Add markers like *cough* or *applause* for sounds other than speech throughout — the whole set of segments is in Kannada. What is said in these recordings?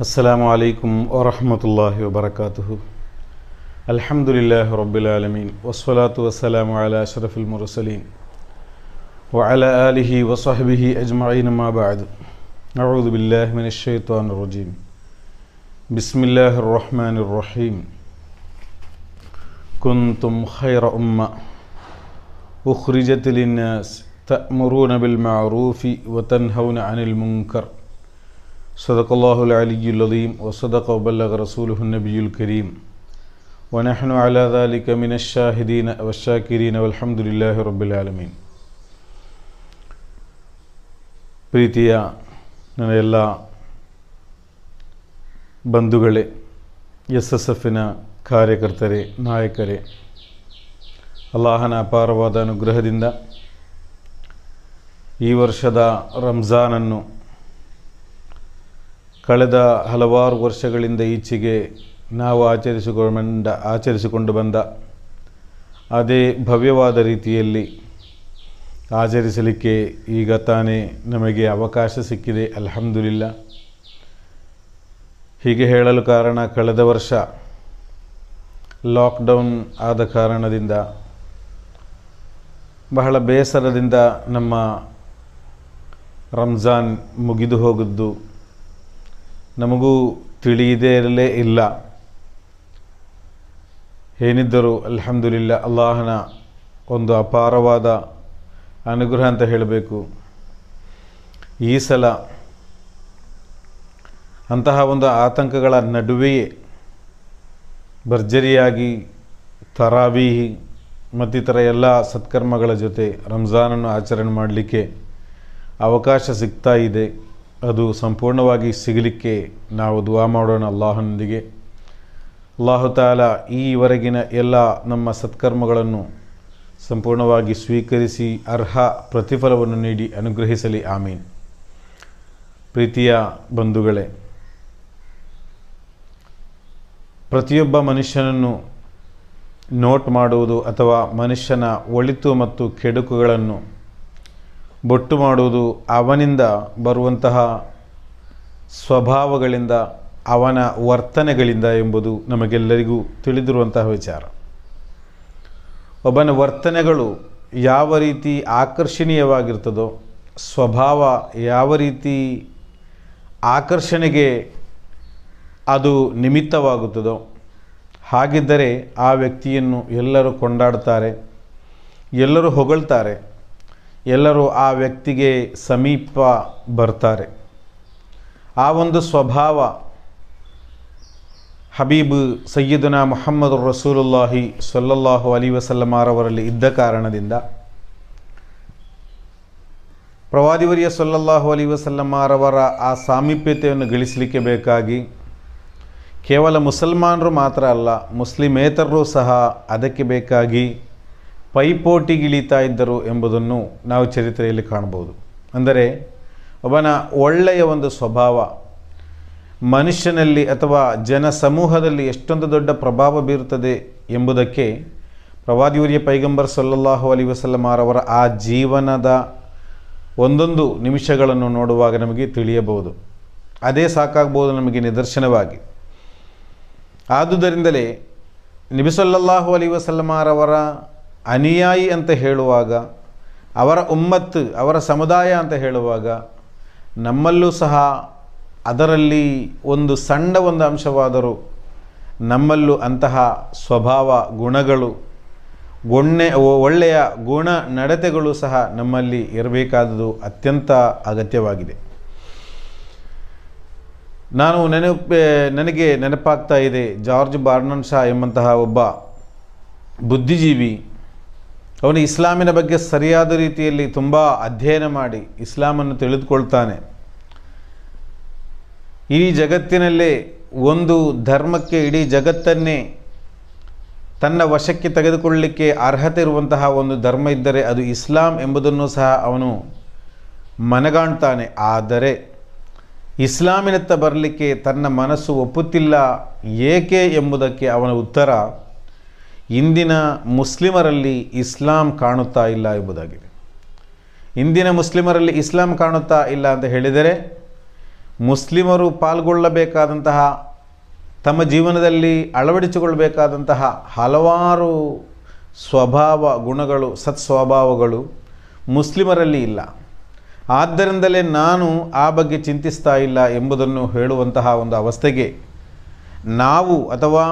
السلام عليكم ورحمة الله وبركاته الحمد لله رب العالمين والصلاة والسلام على أشرف المرسلين وعلى آله وصحبه أجمعين ما بعد أعوذ بالله من الشيطان الرجيم بسم الله الرحمن الرحيم كنتم خير أمة أخرجت للناس تأمرون بالمعروف وتنهون عن المنكر صدق الله العلي العظيم وصدق وبلغ رسوله النبي الكريم ونحن على ذلك من الشاهدين والشاكرين والحمد لله رب العالمين ಪ್ರೀತಿಯ ನನ್ನ ಎಲ್ಲ ಬಂಧುಗಳೇ ಎಸ್ ಎಸ್ ಎಫಿನ ಕಾರ್ಯಕರ್ತರೇ ನಾಯಕರೇ ಅಲ್ಲಾಹನ ಅಪಾರವಾದ ಅನುಗ್ರಹದಿಂದ ಈ ವರ್ಷದ ರಂಜಾನನ್ನು ಕಳೆದ ಹಲವಾರು ವರ್ಷಗಳಿಂದ ಈಚೆಗೆ ನಾವು ಆಚರಿಸಿಕೊಂಡ ಆಚರಿಸಿಕೊಂಡು ಬಂದ ಅದೇ ಭವ್ಯವಾದ ರೀತಿಯಲ್ಲಿ ಆಚರಿಸಲಿಕ್ಕೆ ಈಗ ತಾನೇ ನಮಗೆ ಅವಕಾಶ ಸಿಕ್ಕಿದೆ ಅಲ್ಹಮ್ದುಲಿಲ್ಲ ಹೀಗೆ ಹೇಳಲು ಕಾರಣ ಕಳೆದ ವರ್ಷ ಲಾಕ್ಡೌನ್ ಆದ ಕಾರಣದಿಂದ ಬಹಳ ಬೇಸರದಿಂದ ನಮ್ಮ ರಂಜಾನ್ ಮುಗಿದು ಹೋಗಿದ್ದು ನಮಗೂ ತಿಳಿಯದೇ ಇರಲೇ ಇಲ್ಲ ಏನಿದ್ದರೂ ಅಲ್ಹಮ್ದುಲಿಲ್ಲ ಅಲ್ಲಾಹನ ಒಂದು ಅಪಾರವಾದ ಅನುಗ್ರಹ ಅಂತ ಹೇಳಬೇಕು ಈ ಸಲ ಅಂತಹ ಒಂದು ಆತಂಕಗಳ ನಡುವೆಯೇ ಭರ್ಜರಿಯಾಗಿ ತರಾವೀಹಿ ಮತ್ತಿತರ ಎಲ್ಲ ಸತ್ಕರ್ಮಗಳ ಜೊತೆ ರಂಜಾನನ್ನು ಆಚರಣೆ ಮಾಡಲಿಕ್ಕೆ ಅವಕಾಶ ಸಿಗ್ತಾ ಇದೆ ಅದು ಸಂಪೂರ್ಣವಾಗಿ ಸಿಗಲಿಕ್ಕೆ ನಾವು ದುವಾ ಮಾಡೋಣ ಅಲ್ಲಾಹನೊಂದಿಗೆ ಅಲ್ಲಾಹುತಾಲ ಈವರೆಗಿನ ಎಲ್ಲ ನಮ್ಮ ಸತ್ಕರ್ಮಗಳನ್ನು ಸಂಪೂರ್ಣವಾಗಿ ಸ್ವೀಕರಿಸಿ ಅರ್ಹ ಪ್ರತಿಫಲವನ್ನು ನೀಡಿ ಅನುಗ್ರಹಿಸಲಿ ಆಮೀನ್ ಪ್ರೀತಿಯ ಬಂಧುಗಳೇ ಪ್ರತಿಯೊಬ್ಬ ಮನುಷ್ಯನನ್ನು ನೋಟ್ ಮಾಡುವುದು ಅಥವಾ ಮನುಷ್ಯನ ಒಳಿತು ಮತ್ತು ಕೆಡುಕುಗಳನ್ನು ಬೊಟ್ಟು ಮಾಡುವುದು ಅವನಿಂದ ಬರುವಂತಹ ಸ್ವಭಾವಗಳಿಂದ ಅವನ ವರ್ತನೆಗಳಿಂದ ಎಂಬುದು ನಮಗೆಲ್ಲರಿಗೂ ತಿಳಿದಿರುವಂತಹ ವಿಚಾರ ಒಬ್ಬನ ವರ್ತನೆಗಳು ಯಾವ ರೀತಿ ಆಕರ್ಷಣೀಯವಾಗಿರ್ತದೋ ಸ್ವಭಾವ ಯಾವ ರೀತಿ ಆಕರ್ಷಣೆಗೆ ಅದು ನಿಮಿತ್ತವಾಗುತ್ತದೋ ಹಾಗಿದ್ದರೆ ಆ ವ್ಯಕ್ತಿಯನ್ನು ಎಲ್ಲರೂ ಕೊಂಡಾಡ್ತಾರೆ ಎಲ್ಲರೂ ಹೊಗಳ್ತಾರೆ ಎಲ್ಲರೂ ಆ ವ್ಯಕ್ತಿಗೆ ಸಮೀಪ ಬರ್ತಾರೆ ಆ ಒಂದು ಸ್ವಭಾವ ಹಬೀಬ್ ಸಯ್ಯದನ ಮೊಹಮ್ಮದ್ ರಸೂಲುಲ್ಲಾಹಿ ಸೊಲ್ಲಲ್ಲಾಹು ಅಲಿ ವಸಲ್ಲಮಾರವರಲ್ಲಿ ಇದ್ದ ಕಾರಣದಿಂದ ಪ್ರವಾದಿವರಿಯ ಸೊಲ್ಲಲ್ಲಾಹು ಅಲಿ ವಸಲ್ಲಮಾರವರ ಆ ಸಾಮೀಪ್ಯತೆಯನ್ನು ಗಳಿಸಲಿಕ್ಕೆ ಬೇಕಾಗಿ ಕೇವಲ ಮುಸಲ್ಮಾನರು ಮಾತ್ರ ಅಲ್ಲ ಮುಸ್ಲಿಮೇತರರು ಸಹ ಅದಕ್ಕೆ ಬೇಕಾಗಿ ಪೈಪೋಟಿಗಿಳಿತಾ ಇದ್ದರು ಎಂಬುದನ್ನು ನಾವು ಚರಿತ್ರೆಯಲ್ಲಿ ಕಾಣಬಹುದು ಅಂದರೆ ಒಬ್ಬನ ಒಳ್ಳೆಯ ಒಂದು ಸ್ವಭಾವ ಮನುಷ್ಯನಲ್ಲಿ ಅಥವಾ ಜನಸಮೂಹದಲ್ಲಿ ಎಷ್ಟೊಂದು ದೊಡ್ಡ ಪ್ರಭಾವ ಬೀರುತ್ತದೆ ಎಂಬುದಕ್ಕೆ ಪ್ರವಾದಿಯೂರ್ಯ ಪೈಗಂಬರ್ ಸಲ್ಲಾಹು ಅಲಿ ವಸಲ್ಲಮಾರವರ ಆ ಜೀವನದ ಒಂದೊಂದು ನಿಮಿಷಗಳನ್ನು ನೋಡುವಾಗ ನಮಗೆ ತಿಳಿಯಬಹುದು ಅದೇ ಸಾಕಾಗ್ಬೋದು ನಮಗೆ ನಿದರ್ಶನವಾಗಿ ಆದುದರಿಂದಲೇ ನಿಬಿಸಲ್ಲಾಹು ಅಲಿ ವಸಲ್ಲಮಾರವರ ಅನುಯಾಯಿ ಅಂತ ಹೇಳುವಾಗ ಅವರ ಉಮ್ಮತ್ತು ಅವರ ಸಮುದಾಯ ಅಂತ ಹೇಳುವಾಗ ನಮ್ಮಲ್ಲೂ ಸಹ ಅದರಲ್ಲಿ ಒಂದು ಸಣ್ಣ ಒಂದು ಅಂಶವಾದರೂ ನಮ್ಮಲ್ಲೂ ಅಂತಹ ಸ್ವಭಾವ ಗುಣಗಳು ಒಣ್ಣೆ ಒಳ್ಳೆಯ ಗುಣ ನಡತೆಗಳು ಸಹ ನಮ್ಮಲ್ಲಿ ಇರಬೇಕಾದದು ಅತ್ಯಂತ ಅಗತ್ಯವಾಗಿದೆ ನಾನು ನೆನಪೆ ನನಗೆ ನೆನಪಾಗ್ತಾ ಇದೆ ಜಾರ್ಜ್ ಬಾರ್ನನ್ ಶಾ ಎಂಬಂತಹ ಒಬ್ಬ ಬುದ್ಧಿಜೀವಿ ಅವನು ಇಸ್ಲಾಮಿನ ಬಗ್ಗೆ ಸರಿಯಾದ ರೀತಿಯಲ್ಲಿ ತುಂಬ ಅಧ್ಯಯನ ಮಾಡಿ ಇಸ್ಲಾಮನ್ನು ತಿಳಿದುಕೊಳ್ತಾನೆ ಈ ಜಗತ್ತಿನಲ್ಲೇ ಒಂದು ಧರ್ಮಕ್ಕೆ ಇಡೀ ಜಗತ್ತನ್ನೇ ತನ್ನ ವಶಕ್ಕೆ ತೆಗೆದುಕೊಳ್ಳಲಿಕ್ಕೆ ಅರ್ಹತೆ ಇರುವಂತಹ ಒಂದು ಧರ್ಮ ಇದ್ದರೆ ಅದು ಇಸ್ಲಾಂ ಎಂಬುದನ್ನು ಸಹ ಅವನು ಮನಗಾಣ್ತಾನೆ ಆದರೆ ಇಸ್ಲಾಮಿನತ್ತ ಬರಲಿಕ್ಕೆ ತನ್ನ ಮನಸ್ಸು ಒಪ್ಪುತ್ತಿಲ್ಲ ಏಕೆ ಎಂಬುದಕ್ಕೆ ಅವನ ಉತ್ತರ ಇಂದಿನ ಮುಸ್ಲಿಮರಲ್ಲಿ ಇಸ್ಲಾಂ ಕಾಣುತ್ತಾ ಇಲ್ಲ ಎಂಬುದಾಗಿದೆ ಇಂದಿನ ಮುಸ್ಲಿಮರಲ್ಲಿ ಇಸ್ಲಾಂ ಕಾಣುತ್ತಾ ಇಲ್ಲ ಅಂತ ಹೇಳಿದರೆ ಮುಸ್ಲಿಮರು ಪಾಲ್ಗೊಳ್ಳಬೇಕಾದಂತಹ ತಮ್ಮ ಜೀವನದಲ್ಲಿ ಅಳವಡಿಸಿಕೊಳ್ಳಬೇಕಾದಂತಹ ಹಲವಾರು ಸ್ವಭಾವ ಗುಣಗಳು ಸತ್ಸ್ವಭಾವಗಳು ಮುಸ್ಲಿಮರಲ್ಲಿ ಇಲ್ಲ ಆದ್ದರಿಂದಲೇ ನಾನು ಆ ಬಗ್ಗೆ ಚಿಂತಿಸ್ತಾ ಇಲ್ಲ ಎಂಬುದನ್ನು ಹೇಳುವಂತಹ ಒಂದು ಅವಸ್ಥೆಗೆ ನಾವು ಅಥವಾ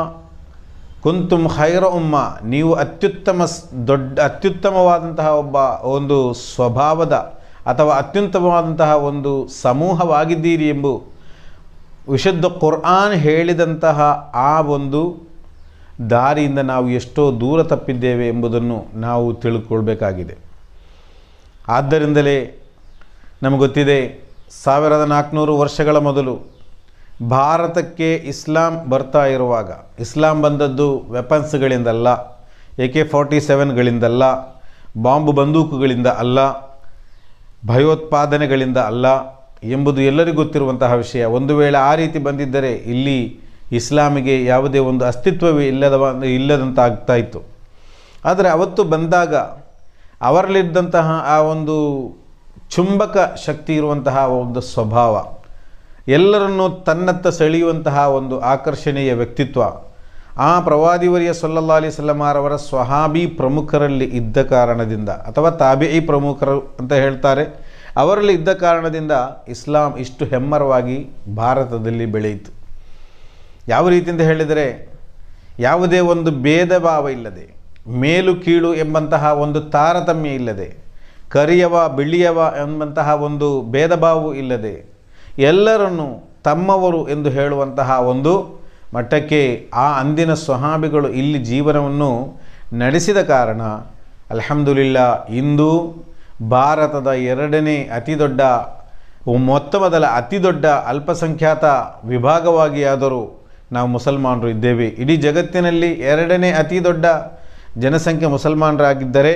ಕುಂತುಮ್ ಹೈರ ಉಮ್ಮ ನೀವು ಅತ್ಯುತ್ತಮ ದೊಡ್ಡ ಅತ್ಯುತ್ತಮವಾದಂತಹ ಒಬ್ಬ ಒಂದು ಸ್ವಭಾವದ ಅಥವಾ ಅತ್ಯುತ್ತಮವಾದಂತಹ ಒಂದು ಸಮೂಹವಾಗಿದ್ದೀರಿ ಎಂಬ ವಿಶುದ್ಧ ಕುರ್ಆನ್ ಹೇಳಿದಂತಹ ಆ ಒಂದು ದಾರಿಯಿಂದ ನಾವು ಎಷ್ಟೋ ದೂರ ತಪ್ಪಿದ್ದೇವೆ ಎಂಬುದನ್ನು ನಾವು ತಿಳ್ಕೊಳ್ಬೇಕಾಗಿದೆ ಆದ್ದರಿಂದಲೇ ನಮಗೊತ್ತಿದೆ ಸಾವಿರದ ನಾಲ್ಕುನೂರು ವರ್ಷಗಳ ಮೊದಲು ಭಾರತಕ್ಕೆ ಇಸ್ಲಾಂ ಬರ್ತಾ ಇರುವಾಗ ಇಸ್ಲಾಂ ಬಂದದ್ದು ವೆಪನ್ಸ್ಗಳಿಂದಲ್ಲ ಎ ಕೆ ಫಾರ್ಟಿ ಸೆವೆನ್ಗಳಿಂದಲ್ಲ ಬಾಂಬ್ ಬಂದೂಕುಗಳಿಂದ ಅಲ್ಲ ಭಯೋತ್ಪಾದನೆಗಳಿಂದ ಅಲ್ಲ ಎಂಬುದು ಎಲ್ಲರಿಗೂ ಗೊತ್ತಿರುವಂತಹ ವಿಷಯ ಒಂದು ವೇಳೆ ಆ ರೀತಿ ಬಂದಿದ್ದರೆ ಇಲ್ಲಿ ಇಸ್ಲಾಮಿಗೆ ಯಾವುದೇ ಒಂದು ಅಸ್ತಿತ್ವವೇ ಇಲ್ಲದ ಇಲ್ಲದಂತಾಗ್ತಾ ಇತ್ತು ಆದರೆ ಅವತ್ತು ಬಂದಾಗ ಅವರಲ್ಲಿದ್ದಂತಹ ಆ ಒಂದು ಚುಂಬಕ ಶಕ್ತಿ ಇರುವಂತಹ ಒಂದು ಸ್ವಭಾವ ಎಲ್ಲರನ್ನು ತನ್ನತ್ತ ಸೆಳೆಯುವಂತಹ ಒಂದು ಆಕರ್ಷಣೀಯ ವ್ಯಕ್ತಿತ್ವ ಆ ಪ್ರವಾದಿವರಿಯ ಸೊಲ್ಲಾ ಅಲಿ ಸಲ್ಲಮಾರವರ ಸ್ವಹಾಬಿ ಪ್ರಮುಖರಲ್ಲಿ ಇದ್ದ ಕಾರಣದಿಂದ ಅಥವಾ ತಾಬಿಇ ಪ್ರಮುಖರು ಅಂತ ಹೇಳ್ತಾರೆ ಅವರಲ್ಲಿ ಇದ್ದ ಕಾರಣದಿಂದ ಇಸ್ಲಾಂ ಇಷ್ಟು ಹೆಮ್ಮರವಾಗಿ ಭಾರತದಲ್ಲಿ ಬೆಳೆಯಿತು ಯಾವ ರೀತಿಯಿಂದ ಹೇಳಿದರೆ ಯಾವುದೇ ಒಂದು ಭೇದ ಭಾವ ಇಲ್ಲದೆ ಮೇಲು ಕೀಳು ಎಂಬಂತಹ ಒಂದು ತಾರತಮ್ಯ ಇಲ್ಲದೆ ಕರಿಯವ ಬಿಳಿಯವ ಎಂಬಂತಹ ಒಂದು ಭೇದ ಭಾವವೂ ಇಲ್ಲದೆ ಎಲ್ಲರನ್ನು ತಮ್ಮವರು ಎಂದು ಹೇಳುವಂತಹ ಒಂದು ಮಟ್ಟಕ್ಕೆ ಆ ಅಂದಿನ ಸ್ವಹಾಬಿಗಳು ಇಲ್ಲಿ ಜೀವನವನ್ನು ನಡೆಸಿದ ಕಾರಣ ಅಲ್ಹಮ್ದುಲಿಲ್ಲ ಇಂದು ಭಾರತದ ಎರಡನೇ ಅತಿದೊಡ್ಡ ಮೊತ್ತ ಅತಿ ದೊಡ್ಡ ಅಲ್ಪಸಂಖ್ಯಾತ ವಿಭಾಗವಾಗಿಯಾದರೂ ನಾವು ಮುಸಲ್ಮಾನರು ಇದ್ದೇವೆ ಇಡೀ ಜಗತ್ತಿನಲ್ಲಿ ಎರಡನೇ ಅತಿ ದೊಡ್ಡ ಜನಸಂಖ್ಯೆ ಮುಸಲ್ಮಾನರಾಗಿದ್ದರೆ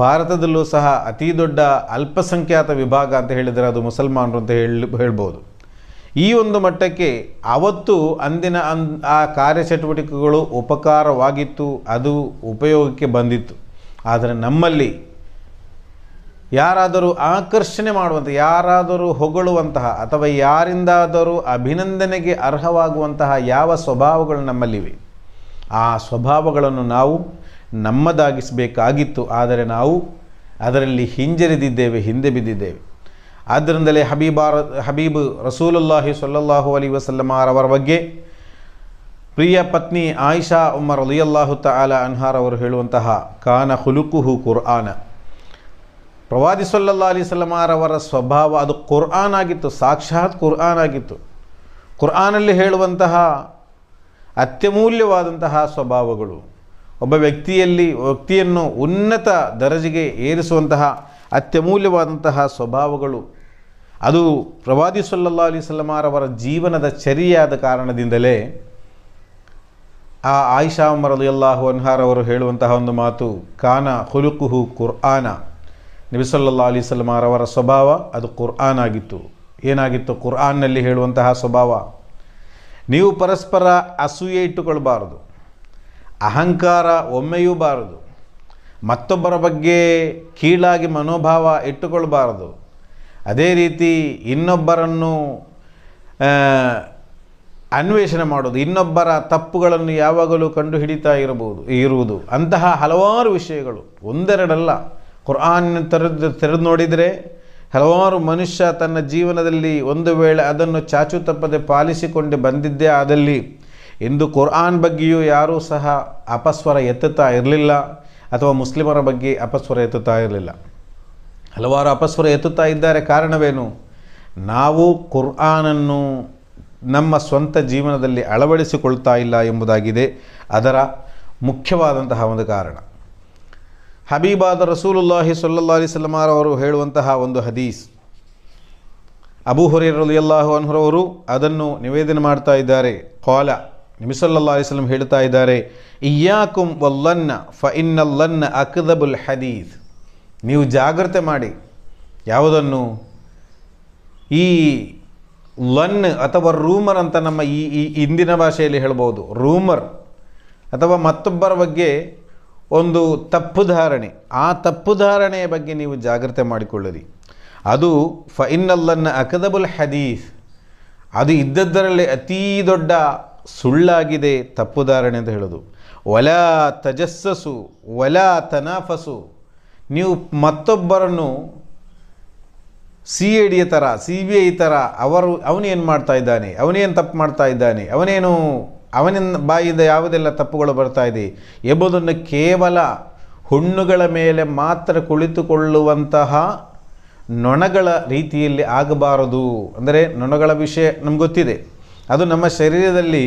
ಭಾರತದಲ್ಲೂ ಸಹ ಅತಿ ದೊಡ್ಡ ಅಲ್ಪಸಂಖ್ಯಾತ ವಿಭಾಗ ಅಂತ ಹೇಳಿದರೆ ಅದು ಮುಸಲ್ಮಾನರು ಅಂತ ಹೇಳಿ ಹೇಳ್ಬೋದು ಈ ಒಂದು ಮಟ್ಟಕ್ಕೆ ಅವತ್ತು ಅಂದಿನ ಅನ್ ಆ ಕಾರ್ಯಚಟುವಟಿಕೆಗಳು ಉಪಕಾರವಾಗಿತ್ತು ಅದು ಉಪಯೋಗಕ್ಕೆ ಬಂದಿತ್ತು ಆದರೆ ನಮ್ಮಲ್ಲಿ ಯಾರಾದರೂ ಆಕರ್ಷಣೆ ಮಾಡುವಂಥ ಯಾರಾದರೂ ಹೊಗಳುವಂತಹ ಅಥವಾ ಯಾರಿಂದಾದರೂ ಅಭಿನಂದನೆಗೆ ಅರ್ಹವಾಗುವಂತಹ ಯಾವ ಸ್ವಭಾವಗಳು ನಮ್ಮಲ್ಲಿವೆ ಆ ಸ್ವಭಾವಗಳನ್ನು ನಾವು ನಮ್ಮದಾಗಿಸಬೇಕಾಗಿತ್ತು ಆದರೆ ನಾವು ಅದರಲ್ಲಿ ಹಿಂಜರಿದಿದ್ದೇವೆ ಹಿಂದೆ ಬಿದ್ದಿದ್ದೇವೆ ಆದ್ದರಿಂದಲೇ ಹಬೀಬಾರ ಹಬೀಬ್ ರಸೂಲುಲ್ಲಾಹಿ ಸೊಲ್ಲಾಹು ಅಲಿ ಅವರ ಬಗ್ಗೆ ಪ್ರಿಯ ಪತ್ನಿ ಆಯಿಷಾ ಉಮರ್ ಅಲಿಯಲ್ಲಾಹು ಅಲ ಅನ್ಹಾರ್ ಅವರು ಹೇಳುವಂತಹ ಕಾನ ಹುಲುಕುಹು ಕುರ್ಆನ ಪ್ರವಾದಿ ಸೊಲ್ಲಲ್ಲಾ ಅಲಿ ಅವರ ಸ್ವಭಾವ ಅದು ಕುರ್ಆನ್ ಆಗಿತ್ತು ಸಾಕ್ಷಾತ್ ಕುರ್ಆನ್ ಆಗಿತ್ತು ಕುರ್ಆನಲ್ಲಿ ಹೇಳುವಂತಹ ಅತ್ಯಮೂಲ್ಯವಾದಂತಹ ಸ್ವಭಾವಗಳು ಒಬ್ಬ ವ್ಯಕ್ತಿಯಲ್ಲಿ ವ್ಯಕ್ತಿಯನ್ನು ಉನ್ನತ ದರಜೆಗೆ ಏರಿಸುವಂತಹ ಅತ್ಯಮೂಲ್ಯವಾದಂತಹ ಸ್ವಭಾವಗಳು ಅದು ಪ್ರವಾದಿ ಸಲ್ಲಾ ಅಲಿ ಸಲ್ಲಮಾರವರ ಜೀವನದ ಚರಿಯಾದ ಕಾರಣದಿಂದಲೇ ಆ ಆಯಿಷಾ ಅನ್ಹಾರ್ ಅವರು ಹೇಳುವಂತಹ ಒಂದು ಮಾತು ಕಾನ ಹುಲುಕುಹು ಕುರ್ಆನ ನಬಿಸಲ್ಲಾ ಅಲಿ ಸಲ್ಲಮಾರವರ ಸ್ವಭಾವ ಅದು ಆನ್ ಆಗಿತ್ತು ಏನಾಗಿತ್ತು ಕುರ್ಆನ್ನಲ್ಲಿ ಹೇಳುವಂತಹ ಸ್ವಭಾವ ನೀವು ಪರಸ್ಪರ ಅಸೂಯೆ ಇಟ್ಟುಕೊಳ್ಬಾರದು ಅಹಂಕಾರ ಒಮ್ಮೆಯೂ ಬಾರದು ಮತ್ತೊಬ್ಬರ ಬಗ್ಗೆ ಕೀಳಾಗಿ ಮನೋಭಾವ ಇಟ್ಟುಕೊಳ್ಬಾರದು ಅದೇ ರೀತಿ ಇನ್ನೊಬ್ಬರನ್ನು ಅನ್ವೇಷಣೆ ಮಾಡೋದು ಇನ್ನೊಬ್ಬರ ತಪ್ಪುಗಳನ್ನು ಯಾವಾಗಲೂ ಕಂಡುಹಿಡಿತಾ ಇರಬಹುದು ಇರುವುದು ಅಂತಹ ಹಲವಾರು ವಿಷಯಗಳು ಒಂದೆರಡಲ್ಲ ಕುರಾನ್ ತೆರೆದು ತೆರೆದು ನೋಡಿದರೆ ಹಲವಾರು ಮನುಷ್ಯ ತನ್ನ ಜೀವನದಲ್ಲಿ ಒಂದು ವೇಳೆ ಅದನ್ನು ಚಾಚು ತಪ್ಪದೆ ಪಾಲಿಸಿಕೊಂಡು ಬಂದಿದ್ದೇ ಆದಲ್ಲಿ ಇಂದು ಕುರ್ಆನ್ ಬಗ್ಗೆಯೂ ಯಾರೂ ಸಹ ಅಪಸ್ವರ ಎತ್ತುತ್ತಾ ಇರಲಿಲ್ಲ ಅಥವಾ ಮುಸ್ಲಿಮರ ಬಗ್ಗೆ ಅಪಸ್ವರ ಎತ್ತುತ್ತಾ ಇರಲಿಲ್ಲ ಹಲವಾರು ಅಪಸ್ವರ ಎತ್ತುತ್ತಾ ಇದ್ದಾರೆ ಕಾರಣವೇನು ನಾವು ಕುರ್ಆನನ್ನು ನಮ್ಮ ಸ್ವಂತ ಜೀವನದಲ್ಲಿ ಅಳವಡಿಸಿಕೊಳ್ತಾ ಇಲ್ಲ ಎಂಬುದಾಗಿದೆ ಅದರ ಮುಖ್ಯವಾದಂತಹ ಒಂದು ಕಾರಣ ಹಬೀಬಾದ ರಸೂಲುಲ್ಲಾಹಿ ಸಲ್ಲಾ ಅಲಿ ಅವರು ಹೇಳುವಂತಹ ಒಂದು ಹದೀಸ್ ಅಬು ಹುರಿಯಲ್ಲಾಹು ಅನ್ಹರವರು ಅದನ್ನು ನಿವೇದನೆ ಮಾಡ್ತಾ ಇದ್ದಾರೆ ಕಾಲ ನಿಮಿಸಲ್ಲಾ ಹೇಳ್ತಾ ಇದ್ದಾರೆ ಇಯ್ಯಾಕುಂ ವಲ್ಲನ್ನ ಫ ಇನ್ನಲ್ಲನ್ನ ಅಕದಬುಲ್ ಹದೀದ್ ನೀವು ಜಾಗ್ರತೆ ಮಾಡಿ ಯಾವುದನ್ನು ಈ ಲನ್ ಅಥವಾ ರೂಮರ್ ಅಂತ ನಮ್ಮ ಈ ಈ ಇಂದಿನ ಭಾಷೆಯಲ್ಲಿ ಹೇಳ್ಬೋದು ರೂಮರ್ ಅಥವಾ ಮತ್ತೊಬ್ಬರ ಬಗ್ಗೆ ಒಂದು ತಪ್ಪು ಧಾರಣೆ ಆ ತಪ್ಪು ಧಾರಣೆಯ ಬಗ್ಗೆ ನೀವು ಜಾಗ್ರತೆ ಮಾಡಿಕೊಳ್ಳಿರಿ ಅದು ಫ ಇನ್ನಲ್ಲನ್ನ ಅಕದಬುಲ್ ಹದೀಸ್ ಅದು ಇದ್ದದ್ದರಲ್ಲಿ ಅತೀ ದೊಡ್ಡ ಸುಳ್ಳಾಗಿದೆ ತಪ್ಪುದಾರಣೆ ಅಂತ ಹೇಳೋದು ಒಲ ತಜಸ್ಸಸು ಒಲ ತನಾಫಸು ನೀವು ಮತ್ತೊಬ್ಬರನ್ನು ಸಿ ಎ ಡಿ ಥರ ಸಿ ಬಿ ಐ ಥರ ಅವರು ಅವನೇನು ಮಾಡ್ತಾ ಇದ್ದಾನೆ ಅವನೇನು ತಪ್ಪು ಮಾಡ್ತಾ ಇದ್ದಾನೆ ಅವನೇನು ಅವನಿಂದ ಬಾಯಿಂದ ಯಾವುದೆಲ್ಲ ತಪ್ಪುಗಳು ಬರ್ತಾ ಇದೆ ಎಂಬುದನ್ನು ಕೇವಲ ಹುಣ್ಣುಗಳ ಮೇಲೆ ಮಾತ್ರ ಕುಳಿತುಕೊಳ್ಳುವಂತಹ ನೊಣಗಳ ರೀತಿಯಲ್ಲಿ ಆಗಬಾರದು ಅಂದರೆ ನೊಣಗಳ ವಿಷಯ ನಮ್ಗೆ ಗೊತ್ತಿದೆ ಅದು ನಮ್ಮ ಶರೀರದಲ್ಲಿ